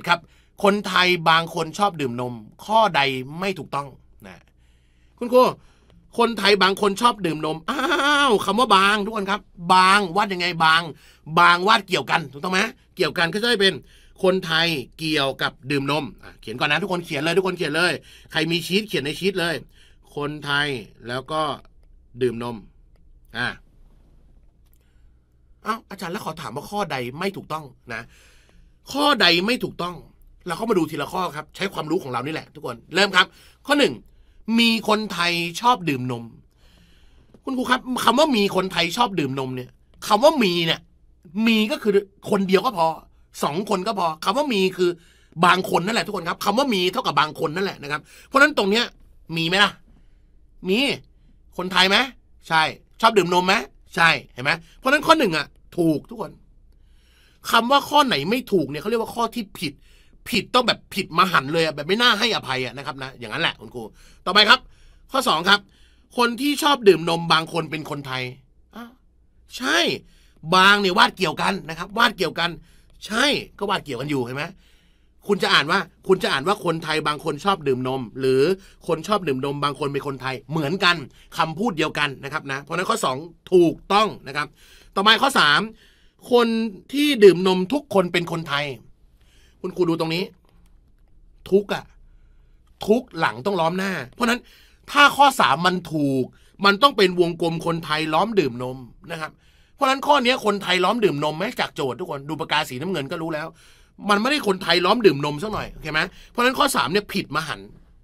117 ครับคนไทยบางคนชอบดื่มนม ข้อใดไม่ถูกต้อง นะ คุณครูคนไทยบางคนชอบดื่มนมอ้าวคำว่าบาง ทุกคนครับ บางวาดยังไงบาง บางวาดเกี่ยวกัน ถูกต้องไหมเกี่ยวกันก็จะได้เป็นคนไทยเกี่ยวกับดื่มนมเขียนก่อนนะทุกคนเขียนเลยทุกคนเขียนเลยใครมีชีตเขียนในชีตเลย คนไทยแล้วก็ดื่มนมอ่าอ้าวอาจารย์แล้วขอถามว่าข้อใดไม่ถูกต้อง นะ ข้อใดไม่ถูกต้องเราก็มาดูทีละข้อครับ ใช้ความรู้ของเรานี่แหละทุกคนเริ่มครับ ข้อหนึ่งมีคนไทยชอบดื่มนม คุณครูครับ คำว่ามีคนไทยชอบดื่มนมเนี่ย คำว่ามีเนี่ย มีก็คือคนเดียวก็พอสองคนก็พอคำว่ามีคือ บางคนนั่นแหละ ทุกคนครับคำว่ามีเท่ากับบางคนนั่นแหละนะครับเพราะฉะนั้นตรงเนี้ย มีไหมล่ะ มี คนไทยไหมใช่ชอบดื่มนมไหมใช่เห็นไหมเพราะฉะนั้นข้อหนึ่งอ่ะ ถูกทุกคน คำว่าข้อไหนไม่ถูกเนี่ยเขาเรียกว่าข้อที่ผิดผิด ต้องแบบผิดมหันเลยแบบไม่น่าให้อภัยนะครับนะอย่างนั้นแหละคุณครูต่อไปครับ ข้อ2ครับ คนที่ชอบดื่มนม บางคนเป็นคนไทยอ่ใช่ บางเนี่ยวาดเกี่ยวกันนะครับ วาดเกี่ยวกัน ใช่ก็วาดเกี่ยวกันอยู่เห็นไหมคุณจะอ่านว่าคุณจะอ่านว่าคนไทยบางคนชอบดื่มนม หรือคนชอบดื่มนม บางคนเป็นคนไทย เหมือนกัน คำพูดเดียวกันนะครับนะเพราะนั้นข้อ 2 ถูกต้องนะครับ ต่อไปข้อ3คนที่ดื่มนมทุกคนเป็นคนไทยคุณครูดูตรงนี้ ทุกอะทุกหลังต้องล้อมหน้า เพราะนั้นถ้าข้อสามมันถูก มันต้องเป็นวงกลมคนไทยล้อมดื่มนมนะครับ เพราะนั้นข้อนี้คนไทยล้อมดื่มนมไหมจากโจทย์ทุกคนดูปากกาสีน้ำเงินก็รู้แล้ว มันไม่ได้คนไทยล้อมดื่มนมสักหน่อยโอเคไหมเพราะนั้นข้อสามเนี่ยผิดมหัน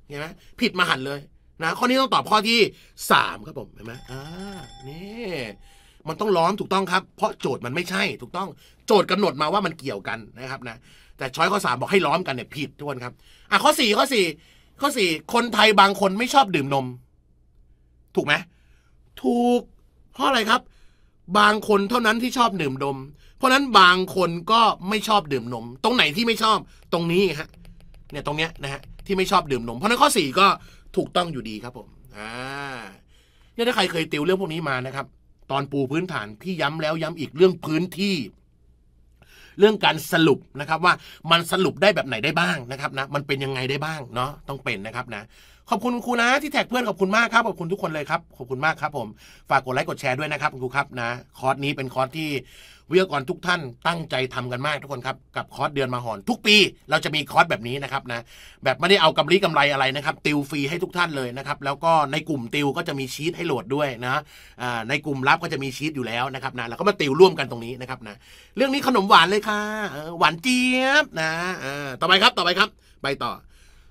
เห็นไหมผิดมหันเลย นะ ข้อนี้ต้องตอบข้อที่สามครับผมเห็นไหมอ่านี่มันต้องล้อมถูกต้องครับ เพราะโจทย์มันไม่ใช่ถูกต้องโจทย์กำหนดมาว่ามันเกี่ยวกันนะครับ นะแต่ช้อยข้อสามบอกให้ล้อมกันเนี่ยผิดทุกคนครับ อ่ะข้อสี่ข้อสี่ข้อสี่คนไทยบางคนไม่ชอบดื่มนม ถูกไหม ถูกเพราะอะไรครับ บางคนเท่านั้นที่ชอบดื่มนม เพราะนั้นบางคนก็ไม่ชอบดื่มนม ตรงไหนที่ไม่ชอบตรงนี้ฮะเนี่ยตรงเนี้ยนะฮะที่ไม่ชอบดื่มนม เพราะนั้นข้อสี่ก็ถูกต้องอยู่ดีครับผมอ่าเนี่ยถ้าใครเคยติวเรื่องพวกนี้มานะครับ ตอนปูพื้นฐานพี่ย้ำแล้วย้ำอีกเรื่องพื้นที่เรื่องการสรุปนะครับว่ามันสรุปได้แบบไหนได้บ้างนะครับนะมันเป็นยังไงได้บ้างเนาะต้องเป็นนะครับนะขอบคุณครูนะที่แท็กเพื่อนขอบคุณมากครับขอบคุณทุกคนเลยครับขอบคุณมากครับผมฝากกดไลค์กดแชร์ด้วยนะครับ คุณครูครับ นะคอร์สนี้เป็นคอร์สที่วิทยากรทุกท่านตั้งใจทำกันมากทุกคนครับกับคอร์สเดือนมาหอนทุกปีเราจะมีคอร์สแบบนี้นะครับนะแบบไม่ได้เอากำไรกำไรอะไรนะครับ ติวฟรีให้ทุกท่านเลยนะครับแล้วก็ในกลุ่มติวก็จะมีชีตให้โหลดด้วยนะในกลุ่มรับก็จะมีชีตอยู่แล้วนะครับนะแล้วก็มาติวร่วมกันตรงนี้นะครับนะ เรื่องนี้ขนมหวานเลยค่ะหวานเจี๊ยบนะต่อไปครับต่อไปครับไปต่อ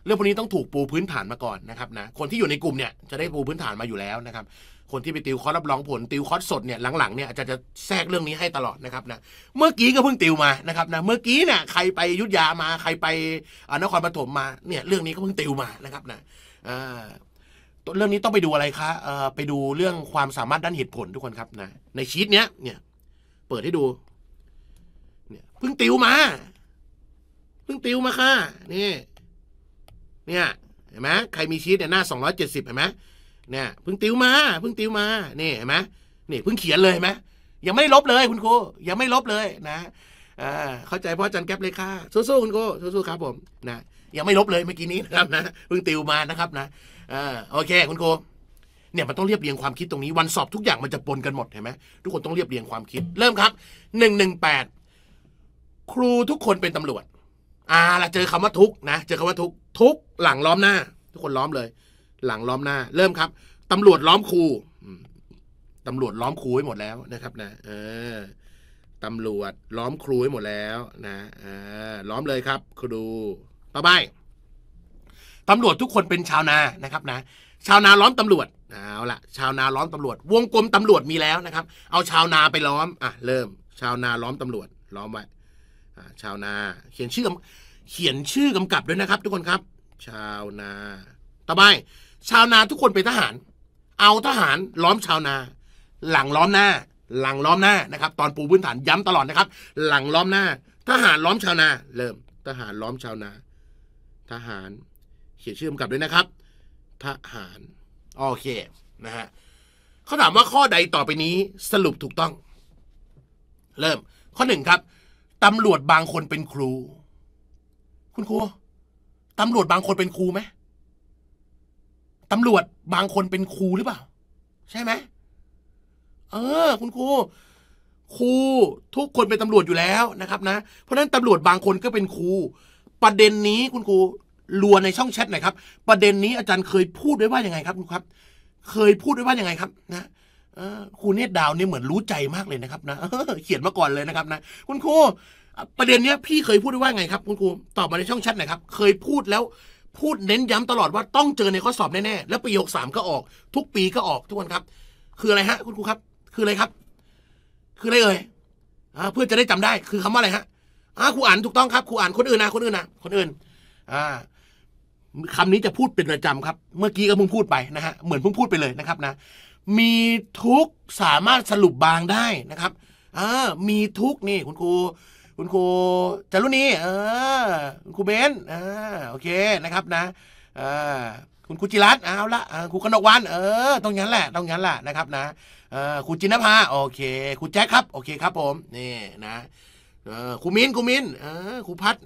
เรื่องพวกนี้ต้องถูกปูพื้นฐานมาก่อนนะครับนะคนที่อยู่ในกลุ่มเนี่ยจะได้ปูพื้นฐานมาอยู่แล้วนะครับ คนที่ไปติวคอร์สรับรองผล ติวคอร์สสด เนี่ยหลังๆเนี่ยอาจจะจะแทรกเรื่องนี้ให้ตลอดนะครับ นะ เมื่อกี้ก็เพิ่งติวมานะครับนะเมื่อกี้เนี่ยใครไปยุทธยามา ใครไปนครปฐมมา เนี่ย เรื่องนี้ก็เพิ่งติวมานะครับ นะเรื่องนี้ต้องไปดูอะไรคะไปดูเรื่องความสามารถด้านเหตุผลทุกคนครับนะในชีตเนี้ยเนี่ย เปิดให้ดู เนี่ยเพิ่งติวมาเพิ่งติวมาค่ะนี่เนี่ยเห็นไหมใครมีชีตเนี่ยหน้า 270เห็นไหมเนี่ยพึ่งติวมา พึ่งติวมานี่เห็นไหมนี่ยพึ่งเขียนเลยเห็นไหมยังไม่ลบเลยคุณครูยังไม่ลบเลยนะอ่าเข้าใจพ่อจันแก๊ปเลยค่ะสู้ๆคุณครูสู้ๆครับผมนะยังไม่ลบเลยเมื่อกี้นี้นะครับนะพึ่งติวมานะครับนะอ่าโอเคคุณครูเนี่ยมันต้องเรียบเรียงความคิดตรงนี้วันสอบทุกอย่างมันจะปนกันหมดเห็นไหมทุกคนต้องเรียบเรียงความคิดเริ่มครับหนึ่งหนึ่งแปดครูทุกคนเป็นตำรวจ อ่าละเจอคำว่าทุกนะเจอคำว่าทุกทุกหลังล้อมหน้า ทุกคนล้อมเลย หลังล้อมหน้า เริ่มครับตำรวจล้อมครูตำรวจล้อมครูไว้หมดแล้วนะครับ นะเออตำรวจล้อมครูไว้หมดแล้ว นะ เออล้อมเลยครับ ครูต่อไปตำรวจทุกคนเป็นชาวนานะครับนะ ชาวนาล้อมตำรวจ เอาละชาวนาล้อมตำรวจ วงกลมตำรวจมีแล้วนะครับ เอาชาวนาไปล้อมอ่ะเริ่ม ชาวนาล้อมตำรวจ ล้อมไว้ชาวนา เขียนชื่อเขียนชื่อกำกับด้วยนะครับทุกคนครับ ชาวนาต่อไปชาวนาทุกคนเป็นทหาร เอาทหารล้อมชาวนา หลังล้อมหน้า หลังล้อมหน้านะครับตอนปูพื้นฐานย้ำตลอดนะครับ หลังล้อมหน้า ทหารล้อมชาวนา เริ่ม ทหารล้อมชาวนา ทหาร เขียนชื่อกำกับด้วยนะครับ ทหารโอเคนะฮะเขาถามว่าข้อใดต่อไปนี้สรุปถูกต้อง เริ่มข้อหนึ่งครับตำรวจบางคนเป็นครูคุณครู ตำรวจบางคนเป็นครูไหมตำรวจบางคนเป็นครูหรือเปล่า ใช่ไหมเออ คุณครูครูทุกคนเป็นตำรวจอยู่แล้วนะครับนะ เพราะนั้นตำรวจบางคนก็เป็นครูประเด็นนี้ คุณครูรัวในช่องแชทหน่อยครับ ประเด็นนี้อาจารย์เคยพูดไว้ว่าอย่างไง ครับคุณครับ เคยพูดไว้ว่าอย่างไงครับ นะครูเนตดาวนี่เหมือนรู้ใจมากเลยนะครับ นะเขียนมาก่อนเลยนะครับ นะคุณครูประเด็นเนี้ยพี่เคยพูดไว้ว่าไงครับคุณครูตอบมาในช่องแชทหน่อยครับ เคยพูดแล้วพูดเน้นย้ำตลอดว่าต้องเจอในข้อสอบแน่ๆแล้วปโยคสามก็ออก ทุกปีก็ออก ทุกคนครับ คืออะไรฮะ คุณครูครับ คืออะไรครับ คืออะไรเอ่ยเพื่อจะได้จำได้คือคำว่าอะไรฮะอาครูอ่านถูกต้องครับ ครูอ่านคนอื่นนะคนอื่นนะคนอื่น อ่าคำนี้จะพูดเป็นประจำครับ เมื่อกี้ก็เพิ่งพูดไปนะฮะเหมือนเพิ่งพูด ไปเลยนะครับนะมีทุกสามารถสรุปบางได้นะครับอ่ามีทุกนี่คุณครูคุณครูจารุณีเออ คุณครูเบนอ่าโอเค นะครับนะอ่าคุณครูจิรัตเอาละครูกนกวัน เออต้องงั้นแหละต้องงั้นแหละ นะครับนะอครูจินภาโอเคครูแจ็คครับ โอเคครับผม นี่นะอครูมินครูมินเออครูพัด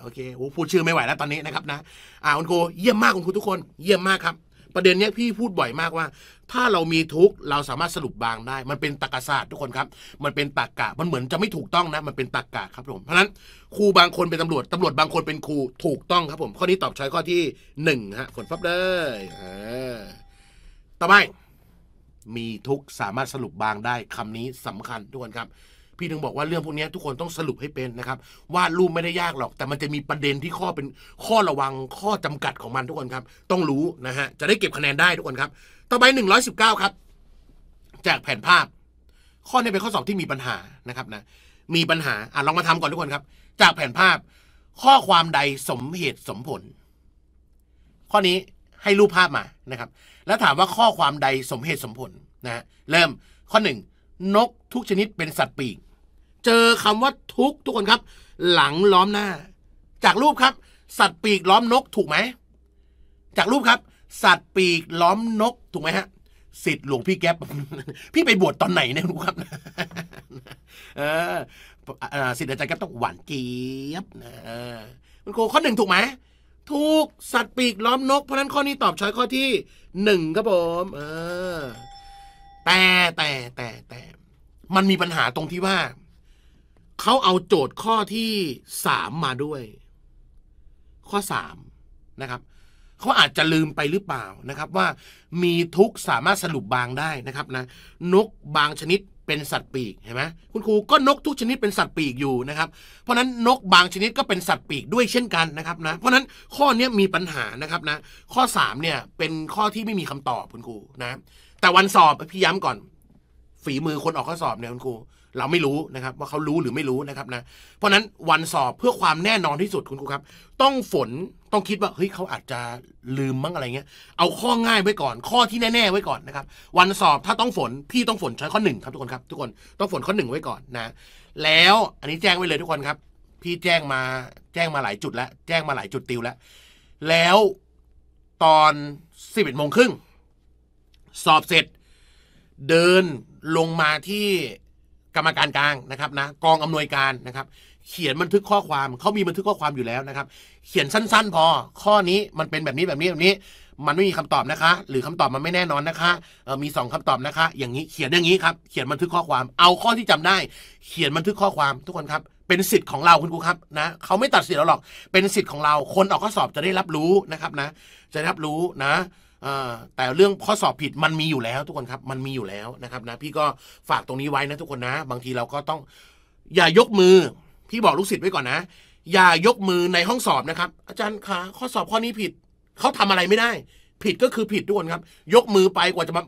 โอเคโอ้พูดชื่อไม่ไหวแล้วตอนนี้นะครับนะ อ่า คุณครูเยี่ยมมากคุณครูทุกคน เยี่ยมมากครับประเด็นเนี้ยพี่พูดบ่อยมากว่า ถ้าเรามีทุกเราสามารถสรุปบางได้ มันเป็นตรรกศาสตร์ทุกคนครับ มันเป็นตรรกะมันเหมือนจะไม่ถูกต้องนะ มันเป็นตรรกะครับผมเพราะฉะนั้นครูบางคนเป็นตำรวจตำรวจบางคนเป็นครูถูกต้องครับผมข้อนี้ตอบใช้ข้อที่หนึ่งฮะกดฟับเลยต่อไปมีทุกสามารถสรุปบางได้คำนี้สำคัญทุกคนครับพี่ถึงบอกว่าเรื่องพวกนี้ทุกคนต้องสรุปให้เป็นนะครับวาดรูปไม่ได้ยากหรอก แต่มันจะมีประเด็นที่ข้อเป็นข้อระวังข้อจำกัดของมันทุกคนครับ ต้องรู้นะฮะจะได้เก็บคะแนนได้ทุกคนครับ ต่อไป119ครับ จากแผนภาพ ข้อนี้เป็นข้อสอบที่มีปัญหานะครับนะมีปัญหาอ่ะลองมาทำก่อนทุกคนครับ จากแผนภาพ ข้อความใดสมเหตุสมผล ข้อนี้ให้รูปภาพมานะครับ แล้วถามว่าข้อความใดสมเหตุสมผลนะฮะเริ่มข้อ1นกทุกชนิดเป็นสัตว์ปีกเจอคำว่าทุกทุกคนครับ หลังล้อมหน้า จากรูปครับ สัตว์ปีกล้อมนก ถูกไหมจากรูปครับ สัตว์ปีกล้อมนก ถูกไหมฮะสิทธิ์หลวงพี่แก๊ปพี่ไปบวชตอนไหนเนี่ยรู้ครับเออสิทธิ์อาจารย์แก๊ปต้องหวานเกี๊ยบนะมันโกข้อหนึ่งถูกไหมถูกสัตว์ปีกล้อมนก เพราะนั้นข้อนี้ตอบช้อยข้อที่หนึ่งครับผมเออ แต่แต่แต่แต่มันมีปัญหาตรงที่ว่าเขาเอาโจทย์ข้อที่สามมาด้วย ข้อสามนะครับเขาอาจจะลืมไปหรือเปล่านะครับ ว่ามีทุกสามารถสรุปบางได้นะครับนะนกบางชนิดเป็นสัตว์ปีกเห็นไหมคุณครูก็นกทุกชนิดเป็นสัตว์ปีกอยู่นะครับ เพราะนั้นนกบางชนิดก็เป็นสัตว์ปีกด้วยเช่นกันนะครับนะเพราะนั้นข้อเนี้มีปัญหานะครับนะข้อ3เนี่ยเป็นข้อที่ไม่มีคำตอบคุณครูนะแต่วันสอบพี่ย้ำก่อนฝีมือคนออกข้อสอบเนี่ยคุณครู เราไม่รู้นะครับ ว่าเขารู้หรือไม่รู้นะครับนะเพราะนั้นวันสอบเพื่อความแน่นอนที่สุดคุณครูครับ ต้องฝนต้องคิดว่าเฮ้ยเขาอาจจะลืมมั้งอะไรเงี้ยเอาข้อง่ายไว้ก่อน ข้อที่แน่ๆไว้ก่อนนะครับ วันสอบถ้าต้องฝนพี่ต้องฝนช้อยข้อหนึ่งครับทุกคนครับ ทุกคนต้องฝนข้อหนึ่งไว้ก่อนนะ แล้วอันนี้แจ้งไว้เลยทุกคนครับ พี่แจ้งมาแจ้งมาหลายจุดแล้ว แจ้งมาหลายจุดติวแล้ว แล้วตอนสิบเอ็ดโมงครึ่งสอบเสร็จเดินลงมาที่กรรมการกลางนะครับนะ กองอำนวยการนะครับ เขียนบันทึกข้อความเขามีบันทึกข้อความอยู่แล้วนะครับ เขียนสั้น ๆ พอ ข้อนี้มันเป็นแบบนี้แบบนี้แบบนี้ มันไม่มีคำตอบนะคะ หรือคำตอบมันไม่แน่นอนนะคะมีสองคำตอบนะคะอย่างนี้เขียนอย่างนี้ครับ เขียนบันทึกข้อความ เอาข้อที่จำได้ เขียนบันทึกข้อความทุกคนครับ เป็นสิทธิ์ของเราคุณครูครับนะเขาไม่ตัดสิทธิ์เราหรอก เป็นสิทธิ์ของเรา คนออกข้อสอบจะได้รับรู้นะครับนะ จะได้รับรู้นะแต่เรื่องข้อสอบผิดมันมีอยู่แล้วทุกคนครับมันมีอยู่แล้วนะครับนะพี่ก็ฝากตรงนี้ไว้นะทุกคนนะ บางทีเราก็ต้อง อย่ายกมือพี่บอกลูกศิษย์ไว้ก่อนนะ อย่ายกมือในห้องสอบนะครับ อาจารย์คะข้อสอบข้อนี้ผิดเขาทำอะไรไม่ได้ ผิดก็คือผิดทุกคนครับ ยกมือไปกว่าจะมา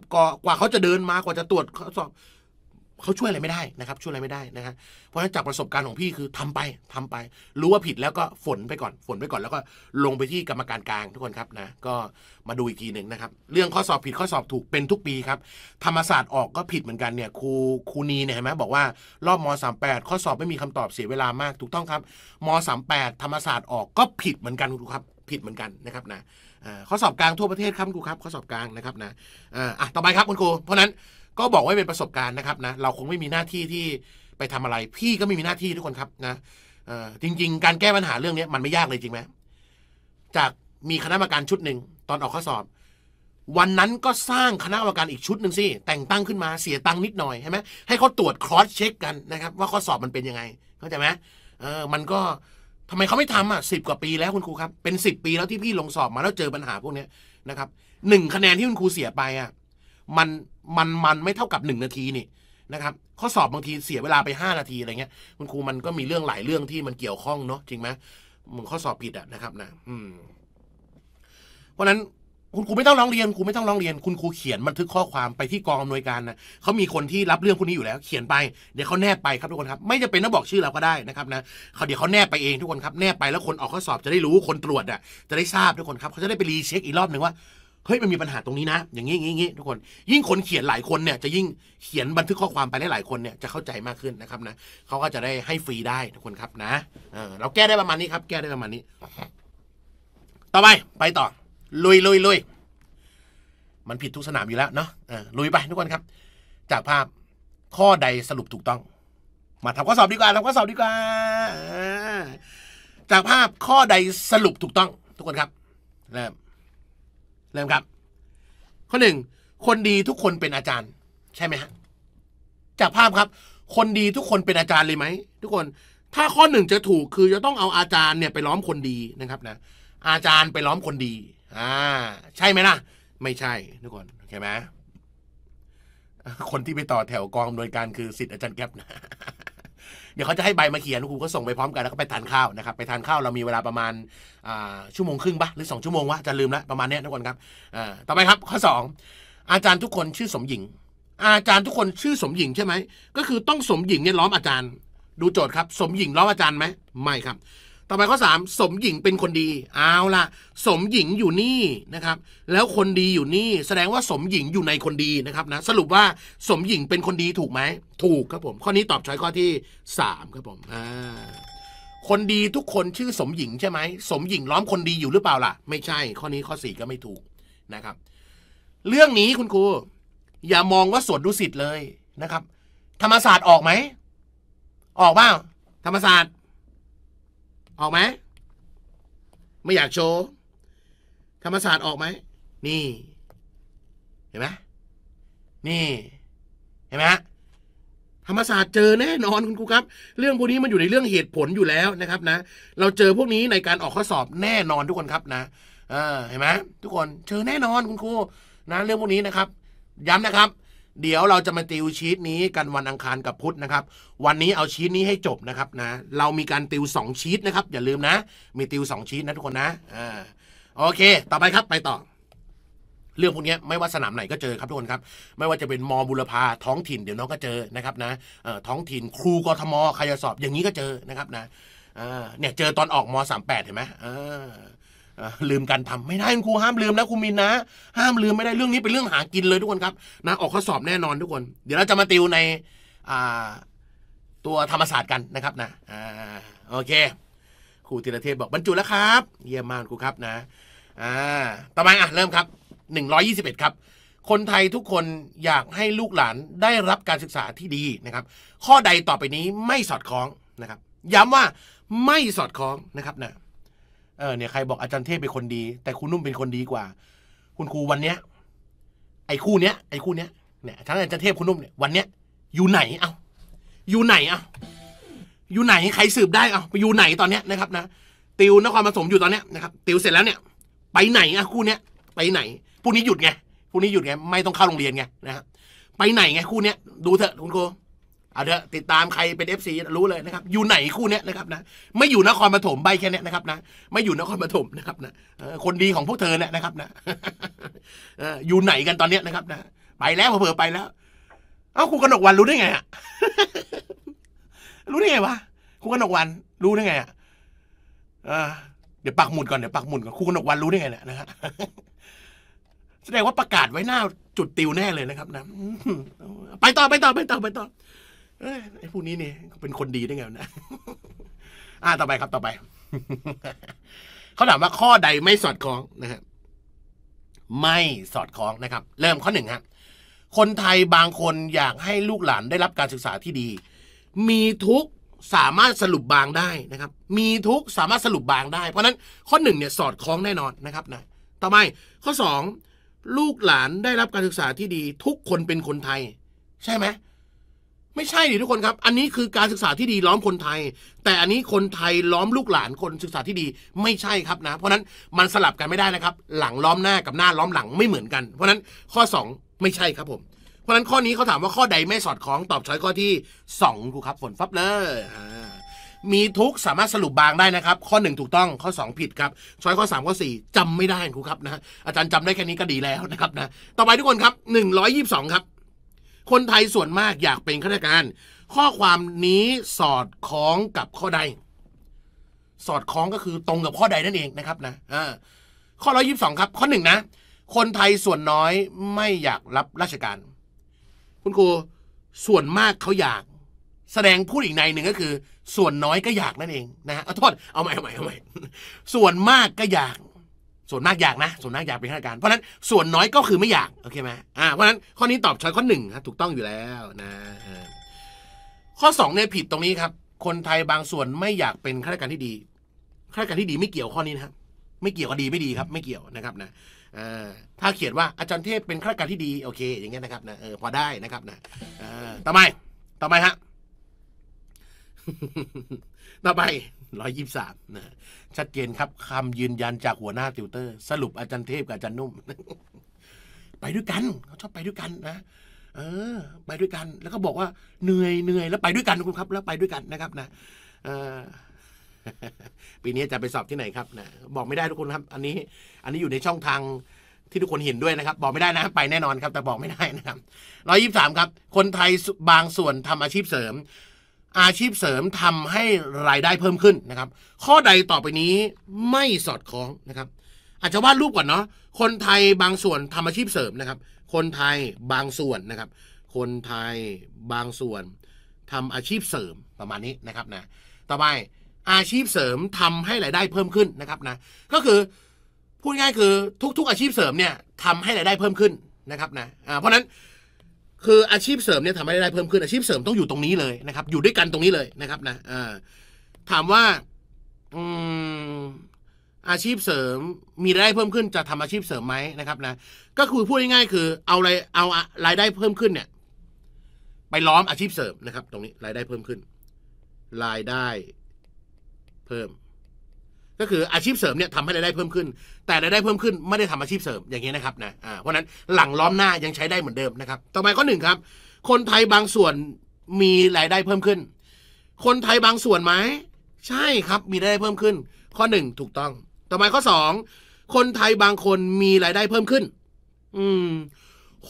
กว่าเขาจะเดินมากว่าจะตรวจข้อสอบเขาช่วยอะไรไม่ได้นะครับช่วยอะไรไม่ได้นะฮะเพราะฉะนั้นจากประสบการณ์ของพี่คือทำไปทำไป รู้ว่าผิดแล้วก็ฝนไปก่อนฝนไปก่อนแล้วก็ลงไปที่กรรมการกลางทุกคนครับนะ ก็มาดูอีกทีหนึ่งนะครับ เรื่องข้อสอบผิดข้อสอบถูกเป็นทุกปีครับธรรมศาสตร์ออกก็ผิดเหมือนกันเนี่ยครูครูนีเนี่ยเห็นไหมบอกว่ารอบม38ข้อสอบไม่มีคำตอบเสียเวลามากถูกต้องครับม38ธรรมศาสตร์ออกก็ผิดเหมือนกันครูครับผิดเหมือนกันนะครับนะข้อสอบกลางทั่วประเทศครับครูครับข้อสอบกลางนะครับนะอ่ะต่อไปครับคุณครูเพราะนั้นก็บอกไว้เป็นประสบการณ์นะครับนะเราคงไม่มีหน้าที่ที่ไปทำอะไร พี่ก็ไม่มีหน้าที่ทุกคนครับนะจริงๆ การแก้ปัญหาเรื่องนี้มันไม่ยากเลยจริงไหมจากมีคณะกรรมการชุดหนึ่งตอนออกข้อสอบ วันนั้นก็สร้างคณะกรรมการอีกชุดหนึ่งสิแต่งตั้งขึ้นมาเสียตังค์นิดหน่อยใช่ไหมให้เขาตรวจครอสเช็คกันนะครับว่าข้อสอบมันเป็นยังไง เข้าใจไหมเออมันก็ทำไมเขาไม่ทำอ่ะสิบกว่าปีแล้วคุณครูครับเป็นสิบปีแล้วที่พี่ลงสอบมาแล้วเจอปัญหาพวกนี้นะครับหนึ่งคะแนนที่คุณครูเสียไปอ่ะมันมันมันไม่เท่ากับหนึ่งนาทีนี่นะครับ ข้อสอบบางทีเสียเวลาไปห้านาทีอะไรเงี้ยคุณครูมันก็มีเรื่องหลายเรื่องที่มันเกี่ยวข้องเนาะจริงไหมมึงข้อสอบผิดอะนะครับ นะ อืมเพราะนั้นคุณครู ไม่ต้องร้องเรียนครูไม่ต้องร้องเรียน คุณครูเขียนบันทึกข้อความไปที่กองอำนวยการนะเขามีคนที่รับเรื่องพวกนี้อยู่แล้ว เขียนไปเดี๋ยวเขาแนบไปครับทุกคนครับ ไม่จะเป็นต้องบอกชื่อเราก็ได้นะครับนะเขาเดี๋ยวเขาแนบไปเองทุกคนครับ แนบไปแล้วคนออกข้อสอบจะได้รู้คนตรวจอ่ะจะได้ทราบทุกคนครับเขาจะได้ไปรีเช็คอีกรอบหนึ่งว่าเฮ้ยมันมีปัญหาตรงนี้นะอย่างนี้อย่างนี้ทุกคน ยิ่งคนเขียนหลายคนเนี่ย จะยิ่งเขียนบันทึกข้อความไปได้หลายคนเนี่ยจะเข้าใจมากขึ้นนะครับนะเขาก็จะได้ให้ฟรีได้ทุกคนครับนะเออเราแก้ได้ประมาณนี้ครับ แก้ได้ประมาณนี้ต่อไป ไปต่อ ลุยลุยลุยมันผิดทุกสนามอยู่แล้วเนาะลุยไป ทุกคนครับ จากภาพข้อใดสรุปถูกต้อง มาทำข้อสอบดีกว่าทำข้อสอบดีกว่าจากภาพข้อใดสรุปถูกต้อง ทุกคนครับเริ่เริ่มครับ ข้อหนึ่งคนดีทุกคนเป็นอาจารย์ ใช่ไหมฮะจากภาพครับ คนดีทุกคนเป็นอาจารย์เลยไหมทุกคน ถ้าข้อหนึ่งจะถูกคือจะต้องเอาอาจารย์เนี่ยไปล้อมคนดีนะครับนะอาจารย์ไปล้อมคนดีอ่าใช่ไหมนะไม่ใช่ทุกคนโอเคไหมคนที่ไปต่อแถวกองอดนวยการคือสิทธิ์อาจารย์แก๊ปนะดี๋ยวเขาจะให้ใบมาเขียนครูก็ส่งไปพร้อมกันแล้วก็ไปทานข้าวนะครับ ไปทานข้าวเรามีเวลาประมาณชั่วโมงครึ่งปะหรือ2ชั่วโมงวะจะลืมละประมาณนี้ทุกคนครับต่อไปครับข้อ 2 อาจารย์ทุกคนชื่อสมหญิง อาจารย์ทุกคนชื่อสมหญิงใช่ไหม ก็คือต้องสมหญิงเนี่ยล้อมอาจารย์ ดูโจทย์ครับสมหญิงล้อมอาจารย์ไหมไม่ครับต่อไปข้อสามสมหญิงเป็นคนดี เอาล่ะ สมหญิงอยู่นี่นะครับ แล้วคนดีอยู่นี่แสดงว่าสมหญิงอยู่ในคนดีนะครับนะ สรุปว่าสมหญิงเป็นคนดีถูกไหมถูกครับผม ข้อนี้ตอบช้อยข้อที่สามครับผมอ่าคนดีทุกคนชื่อสมหญิงใช่ไหม สมหญิงล้อมคนดีอยู่หรือเปล่าล่ะ ไม่ใช่ข้อนี้ข้อสี่ก็ไม่ถูกนะครับ เรื่องนี้คุณครูอย่ามองว่าสวนดุสิตเลยนะครับ ธรรมศาสตร์ออกไหมออกบ้างธรรมศาสตร์ออกไหมไม่อยากโชว์ธรรมศาสตร์ออกไหมนี่ เห็นไหมนี่ เห็นไหมธรรมศาสตร์เจอแน่นอนคุณครูครับ เรื่องพวกนี้มันอยู่ในเรื่องเหตุผลอยู่แล้วนะครับนะเราเจอพวกนี้ในการออกข้อสอบแน่นอนทุกคนครับ นะเห็นไหมทุกคนเจอแน่นอนคุณครูนะ เรื่องพวกนี้นะครับ ย้ำนะครับเดี๋ยวเราจะมาติวชีตนี้กันวันอังคารกับพุธนะครับ วันนี้เอาชีตนี้ให้จบนะครับนะเรามีการติว 2 ชีตนะครับ อย่าลืมนะ มีติว2ชีตนะทุกคนนะอ่าโอเค ต่อไปครับไปต่อ เรื่องพวกนี้ไม่ว่าสนามไหนก็เจอครับทุกคนครับ ไม่ว่าจะเป็นมอบุรพาท้องถิ่นเดี๋ยวน้องก็เจอนะครับนะท้องถิ่นครูกทมใครจะสอบอย่างนี้ก็เจอนะครับนะเนี่ยเจอตอนออกมสามแปดเห็นไหมลืมการทำไม่ได้คุณครูห้ามลืมนะคุณมินนะ ห้ามลืมไม่ได้เรื่องนี้เป็นเรื่องหากินเลยทุกคนครับนะออกข้อสอบแน่นอนทุกคน เดี๋ยวเราจะมาติวใน ตัวธรรมศาสตร์กันนะครับนะอโอเคครูธีรเทพบอกบรรจุแล้วครับเยี่ยมมากครูครับนะอ่าต่อมาอ่ะเริ่มครับ 121 ครับ คนไทยทุกคนอยากให้ลูกหลานได้รับการศึกษาที่ดีนะครับ ข้อใดต่อไปนี้ไม่สอดคล้องนะครับ ย้ำว่าไม่สอดคล้องนะครับนะเออเนี่ยใครบอกอาจารย์เทพเป็นคนดี แต่คุณนุ่มเป็นคนดีกว่า คุณครูวันเนี้ยไอ้คู่เนี้ยไอ้คู่เนี้ยเนี่ยทั้งอาจารย์เทพคุณนุ่มเนี่ยวันเนี้ย อยู่ไหนเอ้าอยู่ไหนเอ้าอยู่ไหนใครสืบได้เอ้าไปอยู่ไหนตอนเนี้ยนะครับนะติวนครปฐมอยู่ตอนเนี้ยนะครับติวเสร็จแล้วเนี่ย ไปไหนอะคู่เนี้ยไปไหนพวกนี้หยุดไงพวกนี้หยุดไงไม่ต้องเข้าโรงเรียนไงนะฮะไปไหนไงคู่เนี้ยดูเถอะคุณครูเอาเถอะติดตามใครเป็น FC รู้เลยนะครับ อยู่ไหนคู่เนี้ยนะครับนะไม่อยู่นครปฐมใบแค่นี้นะครับนะไม่อยู่นครปฐมนะครับนะคนดีของพวกเธอเนี่ยนะครับ นะอยู่ไหนกันตอนเนี้ยนะครับ นะไปแล้วเผ่อไปแล้ว เอ้าครูกนกวันรู้ได้ไงอะรู้ได้ไงวะครูกนกวันรู้ได้ไงอะเดี๋ยวปักหมุดก่อนเดี๋ยวปักหมุดก่อนครูกนกวันรู้ได้ไงเนี่ยนะฮะแสดงว่าประกาศไว้หน้าจุดติวแน่เลยนะครับ นะไปต่อไปต่อไปต่อไปต่อไอ้ผู้นี้เนี่ยเป็นคนดีได้ไงนะอ่าต่อไปครับต่อไปเขาถามว่าข้อใดไม่สอดคล้องนะครับ ไม่สอดคล้องนะครับ เริ่มข้อหนึ่งครับคนไทยบางคนอยากให้ลูกหลานได้รับการศึกษาที่ดี มีทุกสามารถสรุปบางได้นะครับ มีทุกสามารถสรุปบางได้ เพราะนั้นข้อหนึ่งเนี่ยสอดคล้องแน่นอนนะครับ นะ ต่อไปข้อสองลูกหลานได้รับการศึกษาที่ดี ทุกคนเป็นคนไทย ใช่ไหมไม่ใช่ดิทุกคนครับ อันนี้คือการศึกษาที่ดีล้อมคนไทย แต่อันนี้คนไทยล้อมลูกหลานคนศึกษาที่ดีไม่ใช่ครับนะ เพราะนั้นมันสลับกันไม่ได้นะครับ หลังล้อมหน้ากับหน้าล้อมหลังไม่เหมือนกัน เพราะนั้นข้อ 2 ไม่ใช่ครับผม เพราะนั้นข้อนี้เขาถามว่าข้อใดไม่สอดคล้องตอบช้อยข้อที่2รูครับฝนฟับเลยมีทุกสามารถสรุปบางได้นะครับข้อ 1 ถูกต้องข้อ 2 ผิดครับช้อยข้อ3ข้อ4จำไม่ได้ครูครับนะอาจารย์จำได้แค่นี้ก็ดีแล้วนะครับนะต่อไปทุกคนครับ122ครับคนไทยส่วนมากอยากเป็นข้าราชการ ข้อความนี้สอดคล้องกับข้อใด สอดคล้องก็คือตรงกับข้อใดนั่นเองนะครับนะข้อร้อยยิบสองครับ ข้อหนึ่งนะ คนไทยส่วนน้อยไม่อยากรับราชการ คุณครูส่วนมากเขาอยาก แสดงพูดอีกในหนึ่งก็คือ ส่วนน้อยก็อยากนั่นเอง นะฮะโทษเอาใหม่เอาใหม่เอาใหม่ส่วนมากก็อยากส่วนมากอยากนะ ส่วนมากอยากเป็นข้าราชการเพราะนั้นส่วนน้อยก็คือไม่อยากโอเคไหมอ่าเพราะนั้นข้อนี้ตอบช้อยข้อหนึ่งครับถูกต้องอยู่แล้วนะข้อสองเนี่ยผิดตรงนี้ครับ คนไทยบางส่วนไม่อยากเป็นข้าราชการที่ดีข้าราชการที่ดี ไม่เกี่ยวข้อนี้นะครับไม่เกี่ยวกับดีไม่ดีครับ ไม่เกี่ยวนะครับ นะถ้าเขียนว่าอาจารย์เทพเป็นข้าราชการที่ดี โอเค อย่างเงี้ยนะครับนะเออพอได้นะครับ นะต่อไปต่อไปฮะต่อไปร้อยยี่สิบสามนะชัดเจนครับ คำยืนยันจากหัวหน้าติวเตอร์สรุปอาจารย์เทพกับอาจารย์นุ่มไปด้วยกันเขาชอบไปด้วยกันนะ เออ ไปด้วยกัน แล้วก็บอกว่าเหนื่อยเหนื่อย แล้วไปด้วยกันคุณครับ แล้วไปด้วยกันนะครับนะปีนี้จะไปสอบที่ไหนครับนะบอกไม่ได้ทุกคนครับ อันนี้ อันนี้อยู่ในช่องทางที่ทุกคนเห็นด้วยนะครับ บอกไม่ได้นะไปแน่นอนครับ แต่บอกไม่ได้นะครับร้อยยี่สามครับ คนไทยบางส่วนทำอาชีพเสริมอาชีพเสริมทำให้รายได้เพิ่มขึ้นนะครับ ข้อใดต่อไปนี้ไม่สอดคล้องนะครับ อาจจะวาดรูปก่อนเนาะ คนไทยบางส่วนทำอาชีพเสริมนะครับ คนไทยบางส่วนนะครับ คนไทยบางส่วนทำอาชีพเสริมประมาณนี้นะครับนะ ต่อไปอาชีพเสริมทำให้รายได้เพิ่มขึ้นนะครับนะ ก็คือพูดง่ายคือทุก ๆ อาชีพเสริมเนี่ยทำให้รายได้เพิ่มขึ้นนะครับนะเพราะนั้นคืออาชีพเสริมเนี่ยทำให้ได้เพิ่มขึ้น อาชีพเสริมต้องอยู่ตรงนี้เลยนะครับ อยู่ด้วยกันตรงนี้เลยนะครับ นะถามว่าอืมอาชีพเสริมมีรายได้เพิ่มขึ้น จะทำอาชีพเสริมไหมนะครับ นะก็คือพูดง่ายๆคือ เอาอะไรเอารายได้เพิ่มขึ้นเนี่ยไปล้อมอาชีพเสริมนะครับ ตรงนี้รายได้เพิ่มขึ้นรายได้ เพิ่มก็คืออาชีพเสริมเนี่ยทำให้รายได้เพิ่มขึ้น แต่รายได้เพิ่มขึ้น ไม่ได้ทำอาชีพเสริมอย่างนี้นะครับนะเพราะนั้นหลังล้อมหน้ายังใช้ได้เหมือนเดิมนะครับต่อไปข้อหนึ่งครับ คนไทยบางส่วนมีรายได้เพิ่มขึ้น คนไทยบางส่วนไหม ใช่ครับมีรายได้เพิ่มขึ้น ข้อหนึ่งถูกต้อง ต่อไปข้อสองคนไทยบางคนมีรายได้เพิ่มขึ้น อืม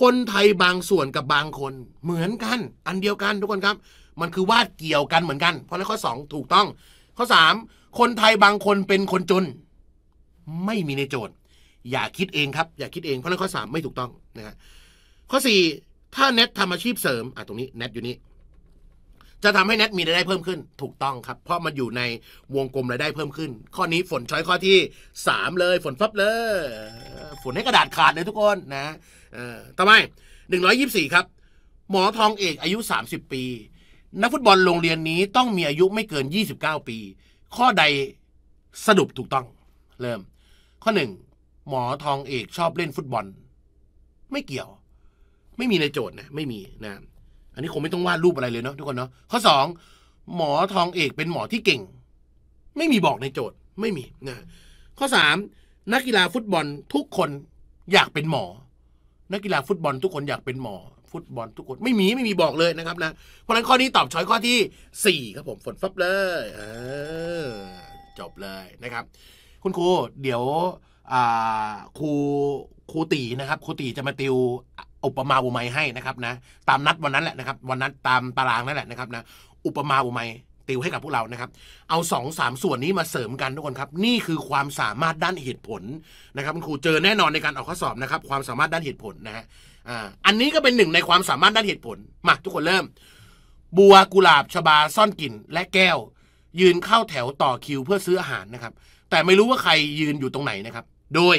คนไทยบางส่วนกับบางคนเหมือนกัน อันเดียวกันทุกคนครับ มันคือวาดเกี่ยวกันเหมือนกัน เพราะนั้นข้อสองถูกต้อง ข้อสามคนไทยบางคนเป็นคนจน ไม่มีในโจทย์ อย่าคิดเองครับ อย่าคิดเองเพราะนั้่ข้อสามไม่ถูกต้องนะฮะข้อสี่ถ้าเน็ตทำอาชีพเสริมอ่ะตรงนี้เน็ตอยู่นี่จะทำให้เน็ตมีรายได้เพิ่มขึ้น ถูกต้องครับ เพราะมันอยู่ในวงกลมรายได้เพิ่มขึ้น ข้อนี้ฝนช้อยข้อที่สามเลยฝนฟับเลย ฝนให้กระดาษขาดเลยทุกคนนะต่อไปหนึ่งร้อยยีสี่ครับ หมอทองเอกอายุสสามิบปี นักฟุตบอลโรงเรียนนี้ต้องมีอายุไม่เกินยี่สิบเก้าปีข้อใดสรุปถูกต้อง เริ่ม ข้อหนึ่งหมอทองเอกชอบเล่นฟุตบอล ไม่เกี่ยว ไม่มีในโจทย์นะไม่มีนะ อันนี้คงไม่ต้องวาดรูปอะไรเลยเนาะทุกคนเนาะข้อสองหมอทองเอกเป็นหมอที่เก่ง ไม่มีบอกในโจทย์ไม่มีนะข้อสามนักกีฬาฟุตบอลทุกคนอยากเป็นหมอ นักกีฬาฟุตบอลทุกคนอยากเป็นหมอฟุตบอลทุกคนไม่มีไม่มีบอกเลยนะครับนะเพราะฉะนั้นข้อนี้ตอบช้อยข้อที่ 4ครับผมฝนฟับเลยเออจบเลยนะครับ คุณครู เดี๋ยวครูครูตีนะครับครูตีจะมาติวอุปมาอุไมให้นะครับนะตามนัดวันนั้นแหละนะครับวันนั้นตามตารางนั่นแหละนะครับนะอุปมาอุไมติวให้กับพวกเรานะครับ เอา2อสามส่วนนี้มาเสริมกันทุกคนครับ นี่คือความสามารถด้านเหตุผลนะครับคุณครูเจอแน่นอนในการออกข้อสอบนะครับความสามารถด้านเหตุผลนะฮะอันนี้ก็เป็นหนึ่งในความสามารถด้านเหตุผลมาทุกคนเริ่ม บัวกุหลาบ ชบาซ่อนกลิ่นและแก้ว ยืนเข้าแถวต่อคิวเพื่อซื้ออาหารนะครับ แต่ไม่รู้ว่าใครยืนอยู่ตรงไหนนะครับ โดย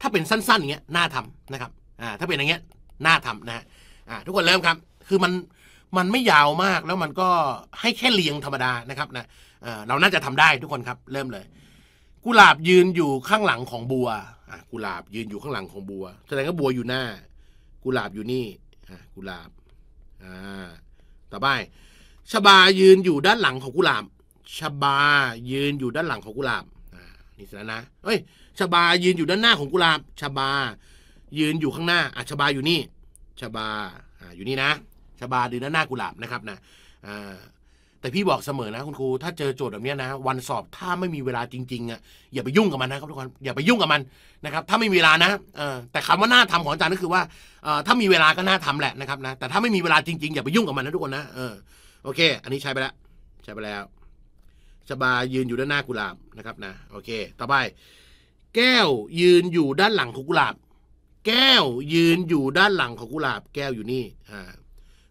ถ้าเป็นสั้นๆอย่างเงี้ยน่าทำนะครับอ่าถ้าเป็นอย่างเงี้ยน่าทำนะฮะอ่าทุกคนเริ่มครับ คือมันมันไม่ยาวมากแล้วมันก็ให้แค่เรียงธรรมดานะครับนะเราน่าจะทำได้ทุกคนครับเริ่มเลยกุหลาบยืนอยู่ข้างหลังของบัวกุหลาบยืนอยู่ข้างหลังของบัวแสดงว่าบัวอยู่หน้ากุหลาบอยู่นี่กุหลาบต่อไปชบายืนอยู่ด้านหลังของกุหลาบชบายืนอยู่ด้านหลังของกุหลาบนี่สินะเอ้ยชบายืนอยู่ด้านหน้าของกุหลาบชบา ยืนอยู่ข้างหน้าอ่ะชบาอยู่นี่ชบาออยู่นี่นะชบายืนด้านหน้ากุหลาบนะครับนะ่แต่พี่บอกเสมอนะคุณครู ถ้าเจอโจทย์แบบนี้นะวันสอบถ้าไม่มีเวลาจริงๆอ่ะอย่าไปยุ่งกับมันนะครับทุกคน อย่าไปยุ่งกับมันนะครับถ้าไม่มีเวลานะแต่คำว่าหน้าทำของอาจารย์ก็คือว่าถ้ามีเวลาก็หน้าทำแหละนะครับนะแต่ถ้าไม่มีเวลาจริงๆ อย่าไปยุ่งกับมันนะทุกคนนะเออโอเค อันนี้ใช้ไปแล้วใช้ไปแล้ว สบายืนอยู่ด้านหน้ากุหลาบนะครับนะโอเคต่อไป แก้วยืนอยู่ด้านหลังของกุหลาบ แก้วยืนอยู่ด้านหลังของกุหลาบ แก้วอยู่นี่อ่า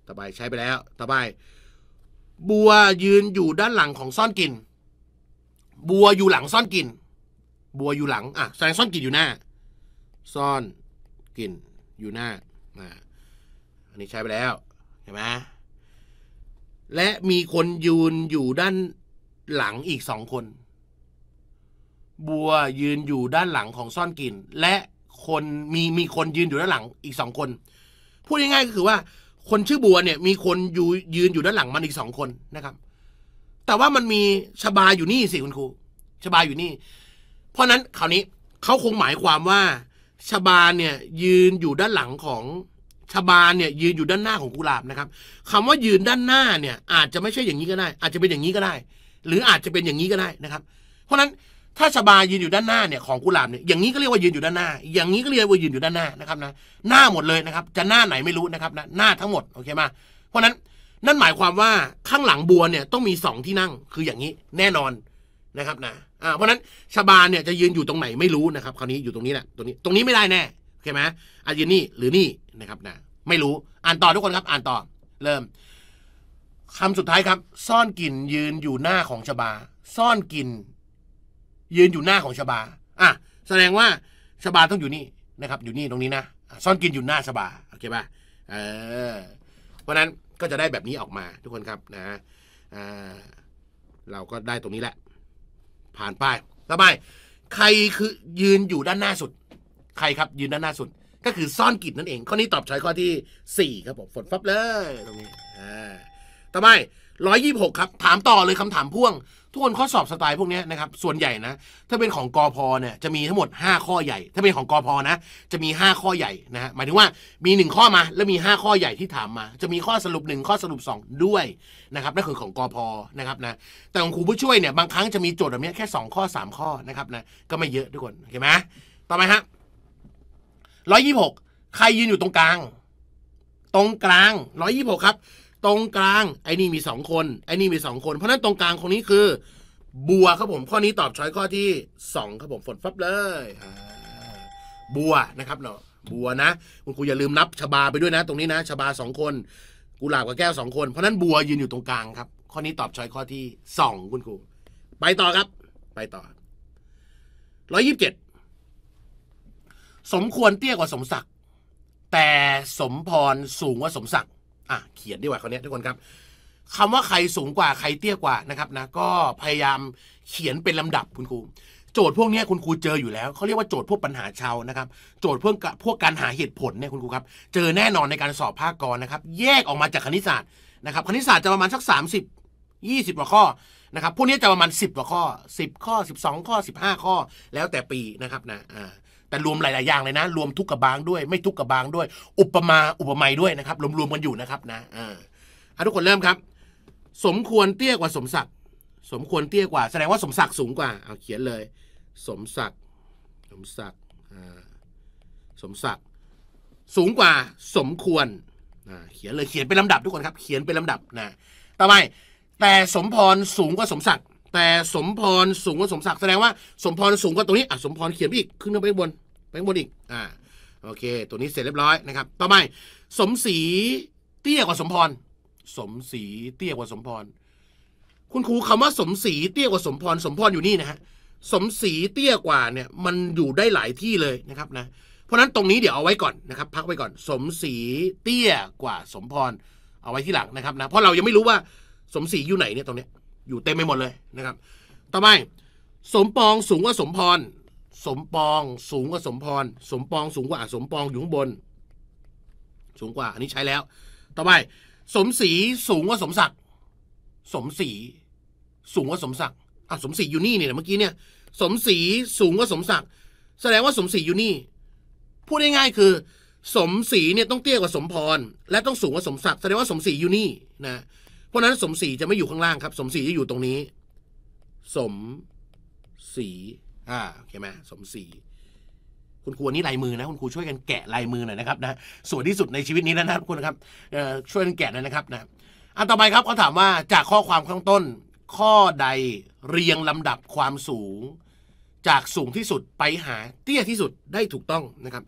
ต่อไปใช้ไปแล้วต่อไปบัวยืนอยู่ด้านหลังของซ่อนกินบัวอยู่หลังซ่อนกินบัวอยู่หลัง อ่ะแสดงซ่อนกินอยู่หน้า ซ่อนกินอยู่หน้าอ่าอันนี้ใช้ไปแล้ว เห็นไหมและมีคนยืนอยู่ด้านหลังอีกสองคน บัวยืนอยู่ด้านหลังของซ่อนกินและคนมีมีคนยืนอยู่ด้านหลังอีกสองคน พูดง่ายๆก็คือว่าคนชื่อบัวเนี่ยมีคนอยู่ยืนอยู่ด้านหลังมันอีกสองคนนะครับ แต่ว่ามันมีชบาอยู่นี่สิคุณครูชบาอยู่นี่ เพราะนั้นคราวนี้เขาคงหมายความว่าชบาเนี่ยยืนอยู่ด้านหลังของชบาเนี่ยยืนอยู่ด้านหน้าของกุหลาบนะครับ คำว่ายืนด้านหน้าเนี่ย อาจจะไม่ใช่อย่างนี้ก็ได้ อาจจะเป็นอย่างนี้ก็ได้ หรืออาจจะเป็นอย่างนี้ก็ได้นะครับ เพราะนั้นถ้าชบายืนอยู่ด้านหน้าเนี่ยของกุหลาบเนี่ยอย่างนี้ก็เรียกว่ายืนอยู่ด้านหน้าอย่างนี้ก็เรียกว่ายืนอยู่ด้านหน้านะครับนะหน้าหมดเลยนะครับจะหน้าไหนไม่รู้นะครับนะหน้าทั้งหมดโอเคไหมเพราะนั้นนั่นหมายความว่าข้างหลังบัวเนี่ยต้องมีสองที่นั่งคืออย่างนี้แน่นอนนะครับนะอ่าเพราะนั้นชบาเนี่ยจะยืนอยู่ตรงไหนไม่รู้นะครับ คราวนี้อยู่ตรงนี้แหละตรงนี้ตรงนี้ไม่ได้แน่โอเคไหมอาจจะนี่หรือนี่นะครับนะไม่รู้อ่านต่อทุกคนครับ อ่านต่อเริ่มคำสุดท้ายครับ ซ่อนกลิ่นยืนอยู่หน้าของชบา ซ่อนกลิ่นยืนอยู่หน้าของชบา อ่ะ แสดงว่าชบาต้องอยู่นี่นะครับ อยู่นี่ตรงนี้นะซ่อนกินอยู่หน้าชบาโอเคป่ะ เออ เพราะนั้นก็จะได้แบบนี้ออกมา ทุกคนครับนะอ่าเราก็ได้ตรงนี้แหละผ่านไปล้วไปใครคือยืนอยู่ด้านหน้าสุด ใครครับยืนด้านหน้าสุด ก็คือซ่อนกิจนั่นเองข้อนี้ตอบใช้ข้อที่ 4 ครับผมฝนฟับเลยตรงนี้อ่าต่อไป1หกครับ ถามต่อเลยคำถามพ่วงทุกคนข้อสอบสไตล์พวกนี้นะครับส่วนใหญ่นะ ถ้าเป็นของกอพอเนี่ยจะมีทั้งหมด 5 ข้อใหญ่ ถ้าเป็นของกอพอนะจะมี 5 ข้อใหญ่นะฮะหมายถึงว่ามี 1 ข้อมาแล้วมี 5 ข้อใหญ่ที่ถามมา จะมีข้อสรุป 1 ข้อสรุป 2 ด้วย นะครับนั่นคือของกอพอนะครับนะแต่ของครูผู้ช่วยเนี่ยบางครั้งจะมีโจทย์แบบนี้แค่ 2 ข้อ3 ข้อนะครับนะก็ไม่เยอะทุกคนเห็นไหมต่อไปฮะร้อยยี่สิบหกใครยืนอยู่ตรงกลาง ตรงกลางร้อยยี่สิบหกครับตรงกลาง ไอ้นี่มีสองคน ไอ้นี่มีสองคนเพราะนั้นตรงกลางคนนี้คือ บัวครับผม ข้อนี้ตอบช้อยข้อที่สองครับผมฝนฟับเลยบัวนะครับเนาะบัวนะคุณครูอย่าลืมนับ ชบาไปด้วยนะ ตรงนี้นะชบาสองคนกุหลาบกับแก้วสองคนเพราะนั้นบัวยืนอยู่ตรงกลางครับ ข้อนี้ตอบช้อยข้อที่สองคุณครูไปต่อครับ ไปต่อร้อยยิบเจ็ดสมควรเตี้ยกว่าสมศักดิ์แต่สมพรสูงกว่าสมศักดิ์อ่ะเขียนดีกว่าคนนี้ทุกคนครับคำว่าใครสูงกว่าใครเตี้ยกว่านะครับนะก็พยายามเขียนเป็นลำดับคุณครูโจทย์พวกนี้คุณครูเจออยู่แล้วเขาเรียกว่าโจทย์พวกปัญหาชาวนะครับโจทย์พวกพวกการหาเหตุผลเนี่ยคุณครูครับ เจอแน่นอนในการสอบภาคกรนะครับ แยกออกมาจากคณิตศาสตร์นะครับคณิตศาสตร์จะประมาณสัก 30 20กว่าข้อนะครับ พวกนี้จะประมาณ10กว่าข้อ 10 ข้อ 12 ข้อ 15 ข้อแล้วแต่ปีนะครับนะอ่าแต่รวมหลายๆอย่างเลยนะรวมทุกกระบางด้วยไม่ทุกกระบางด้วย อุปมาอุปไมยด้วยนะครับรวมๆกันอยู่นะครับนะอ่าทุกคนเริ่มครับ สมควรเตี้ยกว่าสมศักดิ์สมควรเตี้ยกว่า แสดงว่าสมศักดิ์สูงกว่าเอาเขียนเลย สมศักดิ์สมศักดิ์สมศักดิ์สูงกว่าสมควรเขียนเลย เขียนเป็นลำดับทุกคนครับเขียนเป็นลำดับนะต่อไปแต่สมพรสูงกว่าสมศักดิ์แต่สมพรสูงกว่าสมศักดิ์แสดงว่า สมพรสูงกว่าตรงนี้อ่ะสมพรเขียนไปอีกขึ้นไปบนแปง้ามบนอีก อ่า โอเค ตัวนี้เสร็จเรียบร้อยนะครับ ต่อไปสมศรีเตี้ยกว่าสมพร สมศรีเตี้ยกว่าสมพร คุณครูคำว่าสมศรีเตี้ยกว่าสมพร สมพรอยู่นี่นะฮะ สมศรีเตี้ยกว่าเนี่ย มันอยู่ได้หลายที่เลยนะครับนะ เพราะนั้นตรงนี้เดี๋ยวเอาไว้ก่อนนะครับ พักไว้ก่อน สมศรีเตี้ยกว่าสมพร เอาไว้ที่หลังนะครับนะ เพราะเรายังไม่รู้ว่าสมศรีอยู่ไหนเนี่ยตรงเนี้ย อยู่เต็มไปหมดเลยนะครับ ต่อไปสมปองสูงกว่าสมพรสมปองสูงกว่าสมพรสมปองสูงกว่าสมปองอยู่ข้างบน สูงกว่าอันนี้ใช้แล้ว ต่อไป สมศรีสูงกว่าสมศักดิ์สมศรีสูงกว่าสมศักดิ์อ่ะสมศรีอยู่นี่เนี่ยเมื่อกี้เนี่ย สมศรีสูงกว่าสมศักดิ์แสดงว่าสมศรีอยู่นี่พูดง่ายๆคือ สมศรีเนี่ยต้องเตี้ยกว่าสมพรและต้องสูงกว่าสมศักดิ์แสดงว่า สมศรีอยู่นี่นะ เพราะนั้นสมศรีจะไม่อยู่ข้างล่างครับ สมศรีจะอยู่ตรงนี้ สมศรีอ่าโอเคไหมสมศรีคุณครูนี่ลายมือนะ คุณครูช่วยกันแกะลายมือหน่อยนะครับนะสวยที่สุดในชีวิตนี้แล้วนะครับคุณครับช่วยกันแกะหน่อยนะครับนะอันต่อไปครับเขาถามว่าจากข้อความข้างต้น ข้อใดเรียงลำดับความสูง จากสูงที่สุดไปหาเตี้ยที่สุดได้ถูกต้องนะครับ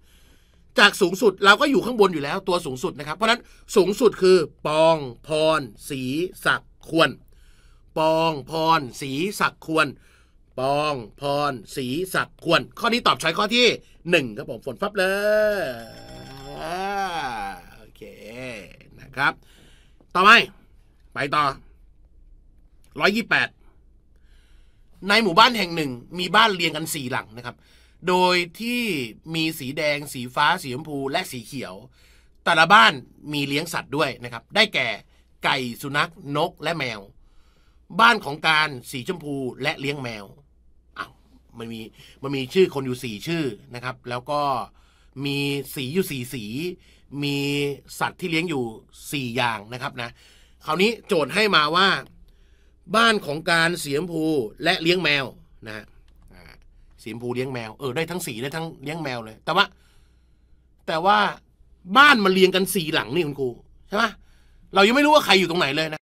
จากสูงสุดเราก็อยู่ข้างบนอยู่แล้วตัวสูงสุดนะครับ เพราะนั้นสูงสุดคือปองพรสีสักควร ปองพรสีสักควรปอง พรศรีศัก์ควร ข้อนี้ตอบใช้ข้อที่หนึ่งครับผม ฝนฟับเลยโอเค นะครับ ต่อไปไปต่อร้อยยี่แปดในหมู่บ้านแห่งหนึ่ง มีบ้านเรียงกันสี่หลังนะครับ โดยที่มีสีแดง สีฟ้า สีชมพู และสีเขียว แต่ละบ้านมีเลี้ยงสัตว์ด้วยนะครับ ได้แก่ไก่ สุนัข นก และแมว บ้านของการสีชมพู และเลี้ยงแมวมันมีมันมีชื่อคนอยู่สี่ชื่อนะครับ แล้วก็มีสีอยู่สี่สี มีสัตว์ที่เลี้ยงอยู่สี่อย่างนะครับนะคราวนี้โจทย์ให้มาว่า บ้านของการเสียมพูและเลี้ยงแมวนะฮะสียมพูเลี้ยงแมวเออได้ทั้งสีได้ทั้งเลี้ยงแมวเลย แต่ว่า แต่ว่าบ้านมันเรียงกันสี่หลังนี่คุณครูใช่ไหมเรายังไม่รู้ว่าใครอยู่ตรงไหนเลยนะ